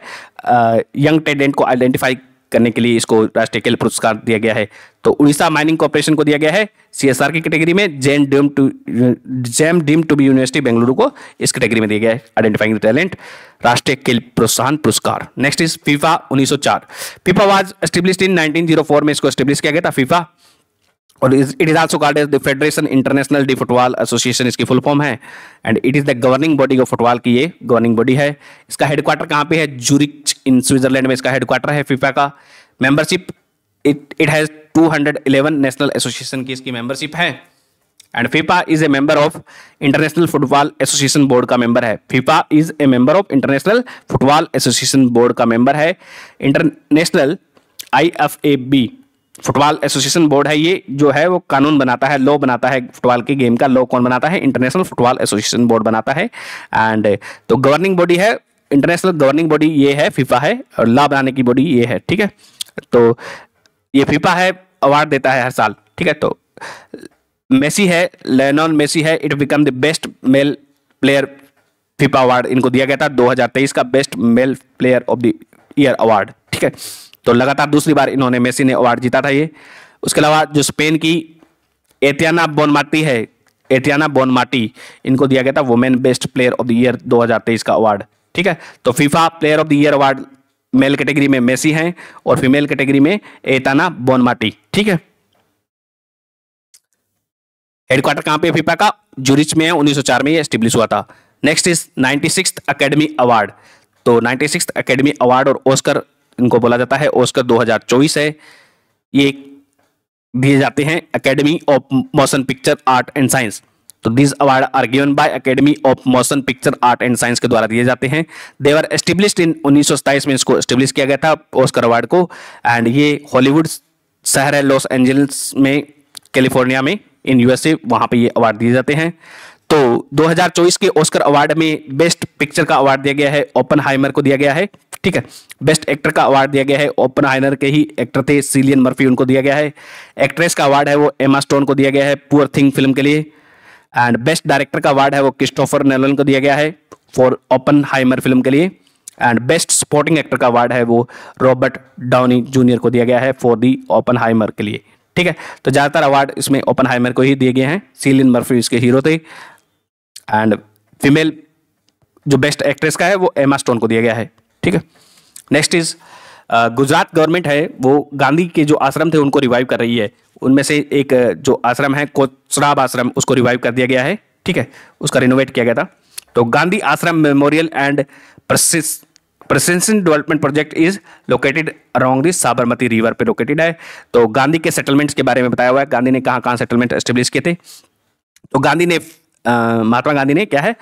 यंग uh, टैलेंट को आइडेंटिफाई करने के लिए इसको राष्ट्रीय खेल पुरस्कार दिया गया है तो उड़ीसा माइनिंग कॉर्पोरेशन को दिया गया है सीएसआर की कैटेगरी में Jain deem to Jain deem to be university Bengaluru को इस कैटेगरी में दिया गया है आइडेंटिफाइंग टैलेंट राष्ट्रीय खेल प्रोत्साहन पुरस्कार नेक्स्ट इज फीफा चार FIFA was establish in four में इसको एस्टेब्लिश किया गया था फीफा और it is also called as the federation international de football association इसकी फुल फॉर्म है and it is the governing body of football की ये गवर्निंग बॉडी है इसका हेडक्वार्टर कहाँ पे है जूरिक इन स्विट्जरलैंड में इसका हेडक्वार्टर है फीफा का membership it it has 211 national association की इसकी मेंबरशिप है and FIFA is a member of international football association board का मेंबर है FIFA is a member of international football association board का मेंबर है international I F A B football association board है ये जो है वो कानून बनाता है लॉ बनाता है फुटबॉल के गेम का लॉ कौन बनाता है इंटरनेशनल फुटबॉल एसोसिएशन बोर्ड बनाता है एंड तो गवर्निंग बॉडी है इंटरनेशनल गवर्निंग बॉडी ये है फीफा है और लॉ बनाने की बॉडी ये है ठीक है तो ये फीफा है अवार्ड देता है हर साल ठीक है तो मेसी है लेनॉन मेसी है it become the best male player FIFA award इनको दिया गया था 2023 का best male player of the year award ठीक है तो लगातार दूसरी बार इन्होंने मेसी ने अवार्ड जीता था ये उसके अलावा जो स्पेन की एतियाना बोनमाटी है एटियाना बोनमाटी इनको दिया गया था women best player of the year 2023 का अवार्ड ठीक है तो FIFA player of the year award male category में मेसी हैं और फीमेल कैटेगरी में एताना बोनमाटी ठीक है हेडक्वार्टर कहां पे फीफा का जूरिच में है 1904 में ये स्टेब्लिश हुआ था next is ninety academy award तो नाइनटी सिक्स अकेडमी अवार्ड और ऑस्कर इनको बोला जाता है ओस्कर 2024 है ये दिए जाते हैं academy of motion picture art and science तो this award are given by academy of motion picture art and science के द्वारा दिए जाते हैं देवर एस्टेब्लिश इन उन्नीस में इसको एस्टेब्लिश किया गया था ओस्कर अवार्ड को एंड ये हॉलीवुड शहर है लॉस एंजल्स में कैलिफोर्निया में इन यूएसए वहां पे ये अवार्ड दिए जाते हैं तो 2024 के ओस्कर अवार्ड में बेस्ट पिक्चर का अवार्ड दिया गया है ओपन को दिया गया है ठीक है बेस्ट एक्टर का अवार्ड दिया गया है ओपन हाइनर के ही एक्टर थे सीलियन मर्फी उनको दिया गया है एक्ट्रेस का अवार्ड है वो एमा स्टोन को दिया गया है पुअर थिंग फिल्म के लिए एंड बेस्ट डायरेक्टर का अवार्ड है वो क्रिस्टोफर नेलन को दिया गया है फॉर ओपन हाइमर फिल्म के लिए एंड बेस्ट सपोर्टिंग एक्टर का अवार्ड है वो रॉबर्ट डाउनी जूनियर को दिया गया है फॉर दी ओपन हाइमर के लिए ठीक है तो ज़्यादातर अवार्ड इसमें ओपन हाइमर को ही दिए गए हैं सीलिन मर्फी इसके हीरो थे एंड फीमेल जो बेस्ट एक्ट्रेस का है वो एमा स्टोन को दिया गया है ठीक है next is uh, Gujarat government है वो गांधी के जो आश्रम थे उनको रिवाइव कर रही है उनमें से एक uh, जो आश्रम है कोचराब आश्रम उसको रिवाइव कर दिया गया है ठीक है उसका रिनोवेट किया गया था तो Gandhi Ashram memorial and precinct development project is located around this Sabarmati river पे लोकेटेड है तो गांधी के सेटलमेंट्स के बारे में बताया हुआ है गांधी ने कहाँ कहाँ सेटलमेंट एस्टेब्लिश किए थे तो गांधी ने uh, महात्मा गांधी ने क्या है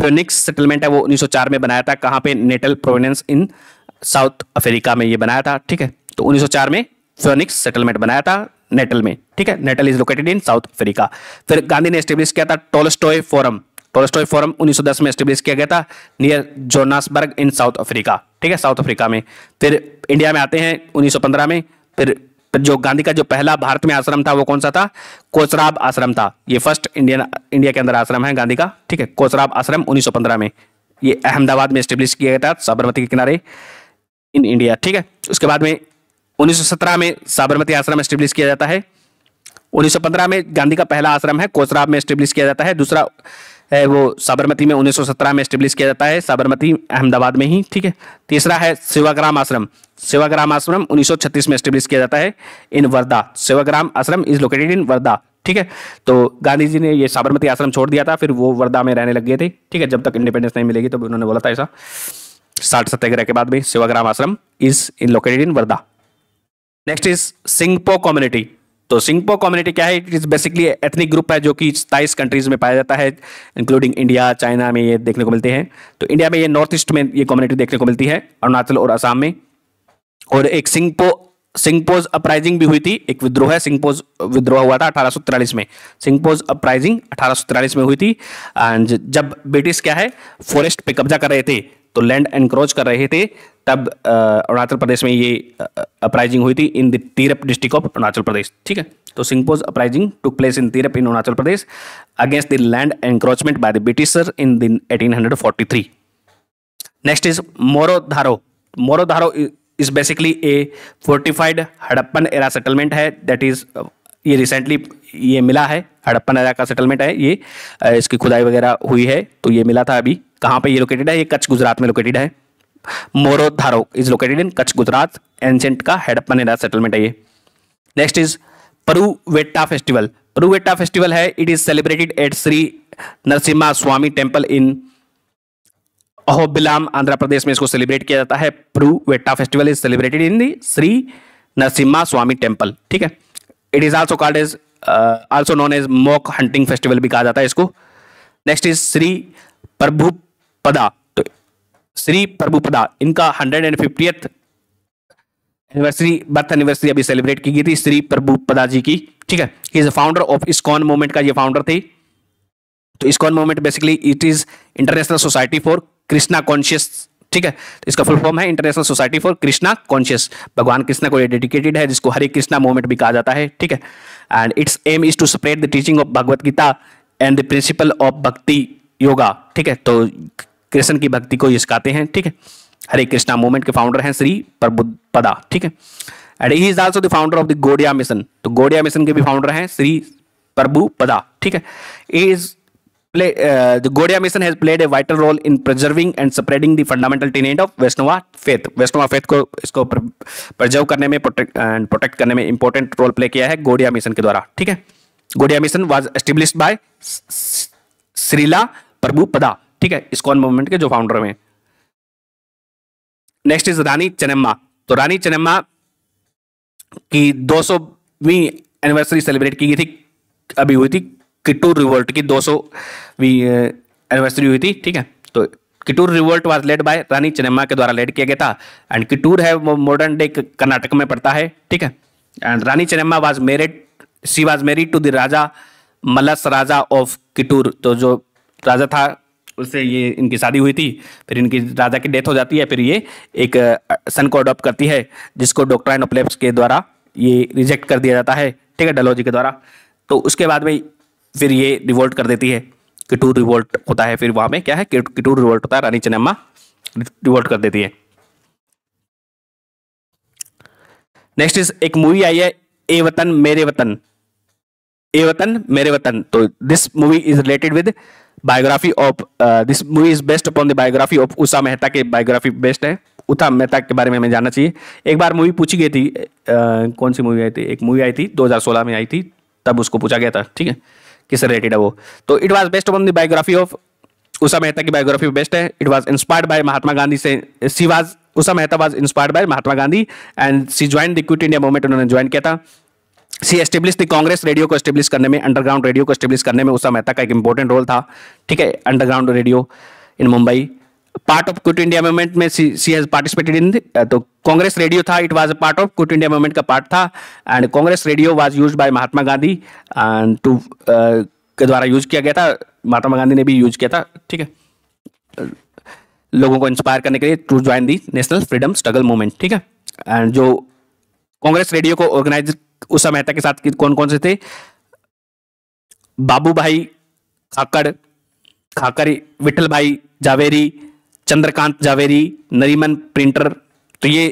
फिनिक्स सेटलमेंट है वो 1904 में बनाया था कहाँ पे Natal province in South Africa में ये बनाया था ठीक है तो 1904 में फ्योनिक्स सेटलमेंट बनाया था नेटल में ठीक है Natal is located in South Africa फिर गांधी ने स्टेब्लिश किया था टोलस्टोय फोरम टोलस्टोय फोरम 1910 में स्टेब्लिश किया गया था near Johannesburg in South Africa ठीक है साउथ अफ्रीका में फिर इंडिया में आते हैं 1915 में फिर जो गांधी का जो पहला भारत में आश्रम था वो कौन सा था कोचराब आश्रम था ये फर्स्ट इंडियन इंडिया के अंदर आश्रम है गांधी का ठीक है कोचराब आश्रम 1915 में ये अहमदाबाद में स्टेब्लिश किया गया था साबरमती के किनारे इन इंडिया ठीक है उसके बाद में 1917 में साबरमती आश्रम स्टेब्लिश किया जाता है 1915 में गांधी का पहला आश्रम है कोचराब में स्टेब्लिश किया जाता है दूसरा वो साबरमती में 1917 में स्टेब्लिश किया जाता है साबरमती अहमदाबाद में ही ठीक है तीसरा है सेवाग्राम आश्रम सेवाग्राम आश्रम 1936 में स्टेब्लिश किया जाता है इन Wardha Sevagram Ashram is located in Wardha ठीक है तो गांधी जी ने ये साबरमती आश्रम छोड़ दिया था फिर वो वर्धा में रहने लग गए थे ठीक है जब तक इंडिपेंडेंस नहीं मिलेगी तो उन्होंने बोला था ऐसा साठ सत्याग्रह के बाद भी Sevagram Ashram is in located in Wardha next is Singpho community तो सिंगपो कम्युनिटी क्या है it is basically ethnic group है जो कि सताइस कंट्रीज़ में पाया जाता है इंक्लूडिंग इंडिया चाइना में ये देखने को मिलते हैं तो इंडिया में ये नॉर्थ ईस्ट में ये कम्युनिटी देखने को मिलती है अरुणाचल और असम में और एक सिंगपो सिंगपोज अपराइजिंग भी हुई थी एक विद्रोह है सिंगपोज विद्रोह हुआ था अठारह में सिंगपोज अपराइजिंग अठारह में हुई थी एंड जब ब्रिटिश क्या है फॉरेस्ट पे कब्जा कर रहे थे तो लैंड एनक्रोच कर रहे थे तब अरुणाचल प्रदेश में ये अपराइजिंग हुई थी in the Tirap district of Arunachal Pradesh ठीक है तो Singphos uprising took place in Tirap in Arunachal Pradesh against the land encroachment by the britisher in the eighteen next is Moro Dharo Moro Dharo is basically a fortified Harappan era settlement है दैट इज ये रिसेंटली ये मिला है हड़प्पन एरा का settlement है ये इसकी खुदाई वगैरह हुई है तो ये मिला था अभी कहाँ पे ये लोकेटेड है ये कच्छ गुजरात में लोकेटेड है Moro Morodharo is located in Kutch Gujarat ancient का हेडअप मनेरा सेटलमेंट है ये next is Paruveta festival Paruveta festival है it is celebrated at Shri Narasimha Swamy temple in Ahobilam Andhra Pradesh में इसको सेलिब्रेट किया जाता है Paruveta festival is celebrated in the Shri Narasimha Swamy temple ठीक है it is also called is also known as mock hunting festival भी कहा जाता है इसको नेक्स्ट इज श्री प्रभुपदा श्री प्रभुपदा इनका hundred and fiftieth anniversary birth anniversary अभी सेलिब्रेट की गई थी श्री प्रभुपदा जी की ठीक है he is founder of ISKCON movement का ये फाउंडर थे तो ISKCON movement basically it is international society for Krishna conscious ठीक है तो इसका फुल फॉर्म है international society for Krishna conscious भगवान कृष्णा को ये डेडिकेटेड है जिसको हरे कृष्णा मूवमेंट भी कहा जाता है ठीक है and its aim is to spread the teaching of Bhagavad Gita and the principle of bhakti yoga ठीक है तो कृष्ण की भक्ति को ये सिखाते हैं ठीक है हरे कृष्णा मूवमेंट के फाउंडर हैं श्री पदा ठीक है and he is also the founder of the Gaudiya mission तो गोडिया मिशन के भी फाउंडर हैं श्री प्रभु पदा ठीक है is play the Gaudiya mission has played a vital role in preserving and spreading the fundamental fundamental of Vaishnava faith Vaishnava faith को इसको प्रजर्व करने में एंड प्रोटेक्ट करने में इंपॉर्टेंट रोल प्ले किया है गोडिया मिशन के द्वारा ठीक है Gaudiya mission was establish by Srila Prabhupada ठीक है इस्कॉन मूवमेंट के जो फाउंडर हुए नेक्स्ट इज रानी चनेम्मा तो रानी चनेम्मा की 200वीं एनिवर्सरी सेलिब्रेट की गई थी अभी हुई थी किटूर रिवोल्ट की दो 200वीं एनिवर्सरी हुई थी ठीक है तो Kittur revolt was led by Rani Chennamma के द्वारा लेड किया गया था एंड किटूर है वो मॉडर्न डे कर्नाटक में पड़ता है ठीक है and Rani Chennamma was married she was married to the Raja Mallasarja of Kittur तो जो राजा था उससे ये इनकी शादी हुई थी फिर इनकी राजा की डेथ हो जाती है फिर ये एक सन को अडॉप्ट करती है जिसको डॉक्ट्राइन ऑफ के द्वारा ये रिजेक्ट कर दिया जाता है ठीक है डलोजी के द्वारा तो उसके बाद में फिर ये रिवोल्ट कर देती है किटूर रिवोल्ट होता है फिर वहाँ में क्या है किटूर रिवोल्ट होता है रानी चन्म्मा रिवोल्ट कर देती है नेक्स्ट इज एक मूवी आई है ए वतन मेरे वतन ए वतन मेरे वतन तो this movie is related with biography of this movie is best upon the biography of Usha Mehta के बायोग्राफी बेस्ट है उषा मेहता के बारे में हमें जानना चाहिए एक बार मूवी पूछी गई थी uh, कौन सी मूवी आई थी एक मूवी आई थी 2016 में आई थी तब उसको पूछा गया था ठीक है किस रिलेटेड है वो तो it was best upon the biography of Usha Mehta की बायोग्राफी बेस्ट है it was inspired by Mahatma Gandhi से she was Usha Mehta was inspired by Mahatma Gandhi and she join the quit India movement उन्होंने ज्वाइन किया था सी एस्टेब्लिश थी कांग्रेस रेडियो को एस्टेब्लिश करने में अंडरग्राउंड रेडियो को एस्टेब्लिश करने में उषा मेहता का एक इंपॉर्टेंट रोल था ठीक है underground radio in Mumbai part of quit India movement में she she has participated in तो कांग्रेस रेडियो था it was a part of quit India movement का पार्ट था and Congress radio was use by Mahatma Gandhi and to uh, के द्वारा use किया गया था महात्मा गांधी ने भी यूज किया था ठीक है लोगों को इंस्पायर करने के लिए to join the national freedom struggle movement ठीक है एंड जो कांग्रेस रेडियो को ऑर्गेनाइज उषा मेहता के साथ कौन कौन से थे बाबू भाई खाकड़ खाकर विठल भाई जावेरी चंद्रकांत जावेरी नरीमन प्रिंटर तो ये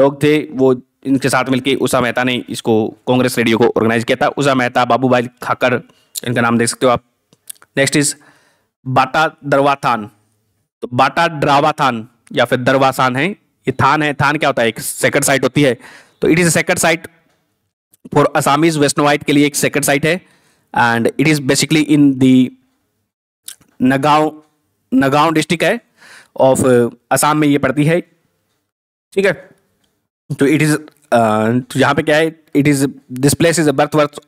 लोग थे वो इनके साथ मिलकर उषा मेहता ने इसको कांग्रेस रेडियो को ऑर्गेनाइज किया था उषा मेहता बाबू भाई खाकर इनका नाम देख सकते हो आप नेक्स्ट इज बाटा दरवाथान तो बाटा ड्रावाथान या फिर दरवासान है ये थान है थान क्या होता है एक सेकंड साइट होती है तो it is second site for Assamese Vaishnavite के लिए एक सेकंड साइट है and it is basically in the Nagaon Nagaon district है ऑफ असम uh, में ये पड़ती है ठीक है तो इट इज uh, तो यहाँ पे क्या है it is this place is birth worth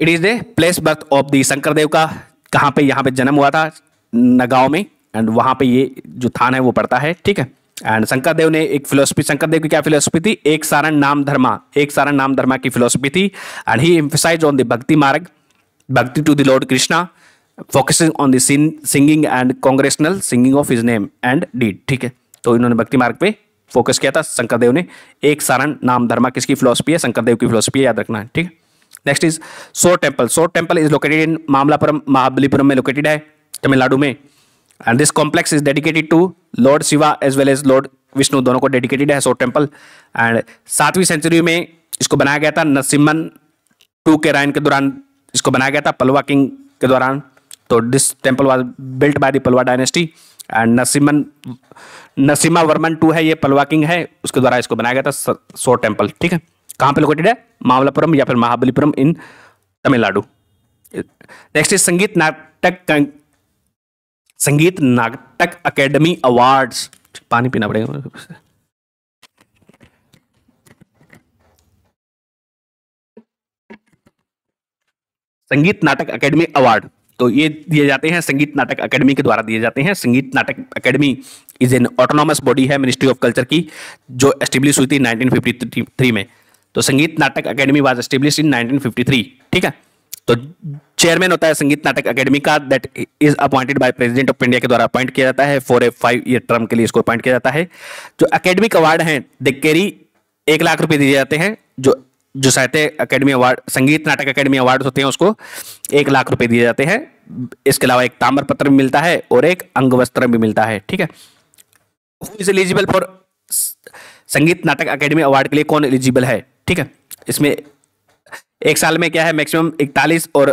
it is the place birth of the Shankardev का कहाँ पे यहाँ पे जन्म हुआ था नगांव में एंड वहां पे ये जो थान है वो पड़ता है ठीक है एंड शंकर देव ने एक फिलोसफी शंकर देव की क्या फिलोसफी थी एक सारण नाम धर्मा एक सारण नाम धर्मा की फिलोसफी थी and he emphasise on the bhakti marg bhakti to the lord Krishna focusing on the singing and congressional singing of his name and deed ठीक है तो इन्होंने भक्ति मार्ग पे फोकस किया था शंकर देव ने एक सारण नाम धर्मा किसकी फिलोसफी है शंकर देव की फिलोसफी याद रखना है ठीक है next is shore temple shore temple is located in Mamallapuram Mahabalipuram में लोकेटेड है तमिलनाडु में and this complex is dedicated to lord Shiva as well as lord Vishnu दोनों को डेडिकेटेड है सो टेम्पल एंड सातवीं सेंचुरी में इसको बनाया गया था नरसिम्हन टू के रायन के दौरान इसको बनाया गया था पलवा किंग के दौरान तो this temple was built by the Pallava dynasty and Narasimhan Narasimha Varman two है ये पलवा किंग है उसके द्वारा इसको बनाया गया था सो टेम्पल ठीक है कहाँ पे लोकेटेड है मामलापुरम या फिर Mahabalipuram in Tamil Nadu next is Sangeet Natak संगीत नाटक अकेडमी अवार्ड्स पानी पीना पड़ेगा संगीत नाटक अकेडमी अवार्ड तो ये दिए जाते हैं संगीत नाटक अकेडमी के द्वारा दिए जाते हैं Sangeet Natak academy is an autonomous body है मिनिस्ट्री ऑफ कल्चर की जो एस्टेब्लिश हुई थी 1953 में तो संगीत नाटक अकेडमी वाज एस्टेब्लिश इन 1953 ठीक है तो चेयरमैन होता है संगीत नाटक अकेडमी का that is appointed by president of India के द्वारा अपॉइंट किया जाता है for a five year term के लिए इसको अपॉइंट किया जाता है जो अकेडमिक अवार्ड हैं द केरी एक लाख रुपए दिए जाते हैं जो जो साहित्य अकेडमी अवार्ड संगीत नाटक अकेडमी अवार्ड होते हैं उसको एक लाख रुपए दिए जाते हैं इसके अलावा एक ताम्र पत्र भी मिलता है और एक अंगवस्त्र भी मिलता है ठीक है हु इज एलिजिबल फॉर संगीत नाटक अकेडमी अवार्ड के लिए कौन एलिजिबल है ठीक है इसमें एक साल में क्या है मैक्सिमम इकतालीस और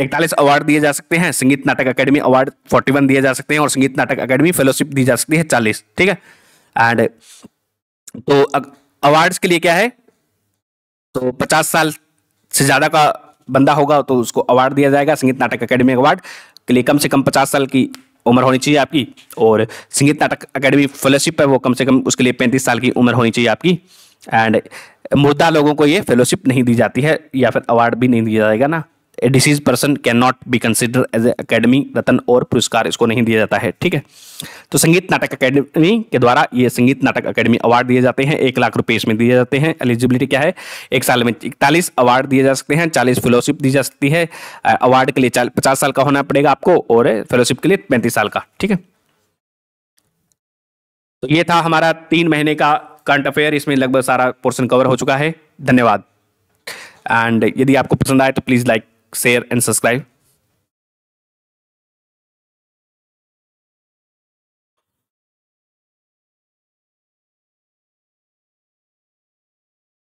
इकतालीस अवार्ड दिए जा सकते हैं Sangeet Natak academy award forty one दिए जा सकते हैं और संगीत नाटक अकेडमी फेलोशिप दी जा सकती है चालीस ठीक है एंड तो अवार्ड्स के लिए क्या है तो पचास साल से ज़्यादा का बंदा होगा तो उसको अवार्ड दिया जाएगा संगीत नाटक अकेडमी अवार्ड के लिए कम से कम पचास साल की उम्र होनी चाहिए आपकी और संगीत नाटक अकेडमी फेलोशिप है वो कम से कम उसके लिए पैंतीस साल की उम्र होनी चाहिए आपकी एंड मुर्दा लोगों को ये फेलोशिप नहीं दी जाती है या फिर अवार्ड भी नहीं दिया जाएगा ना a deceased person can not be consider as academy Ratan और पुरस्कार इसको नहीं दिया जाता है ठीक है तो संगीत नाटक अकेडमी के द्वारा ये संगीत नाटक अकेडमी अवार्ड दिए जाते हैं एक लाख रुपए इसमें दिए जाते हैं एलिजिबिलिटी क्या है एक साल में इकतालीस अवार्ड दिए जा सकते हैं चालीस फेलोशिप दी जा सकती है अवार्ड के लिए पचास साल का होना पड़ेगा आपको और फेलोशिप के लिए पैंतीस साल का ठीक है तो ये था हमारा तीन महीने का करंट अफेयर इसमें लगभग सारा पोर्सन कवर हो चुका है धन्यवाद एंड यदि आपको पसंद आए तो please like share and subscribe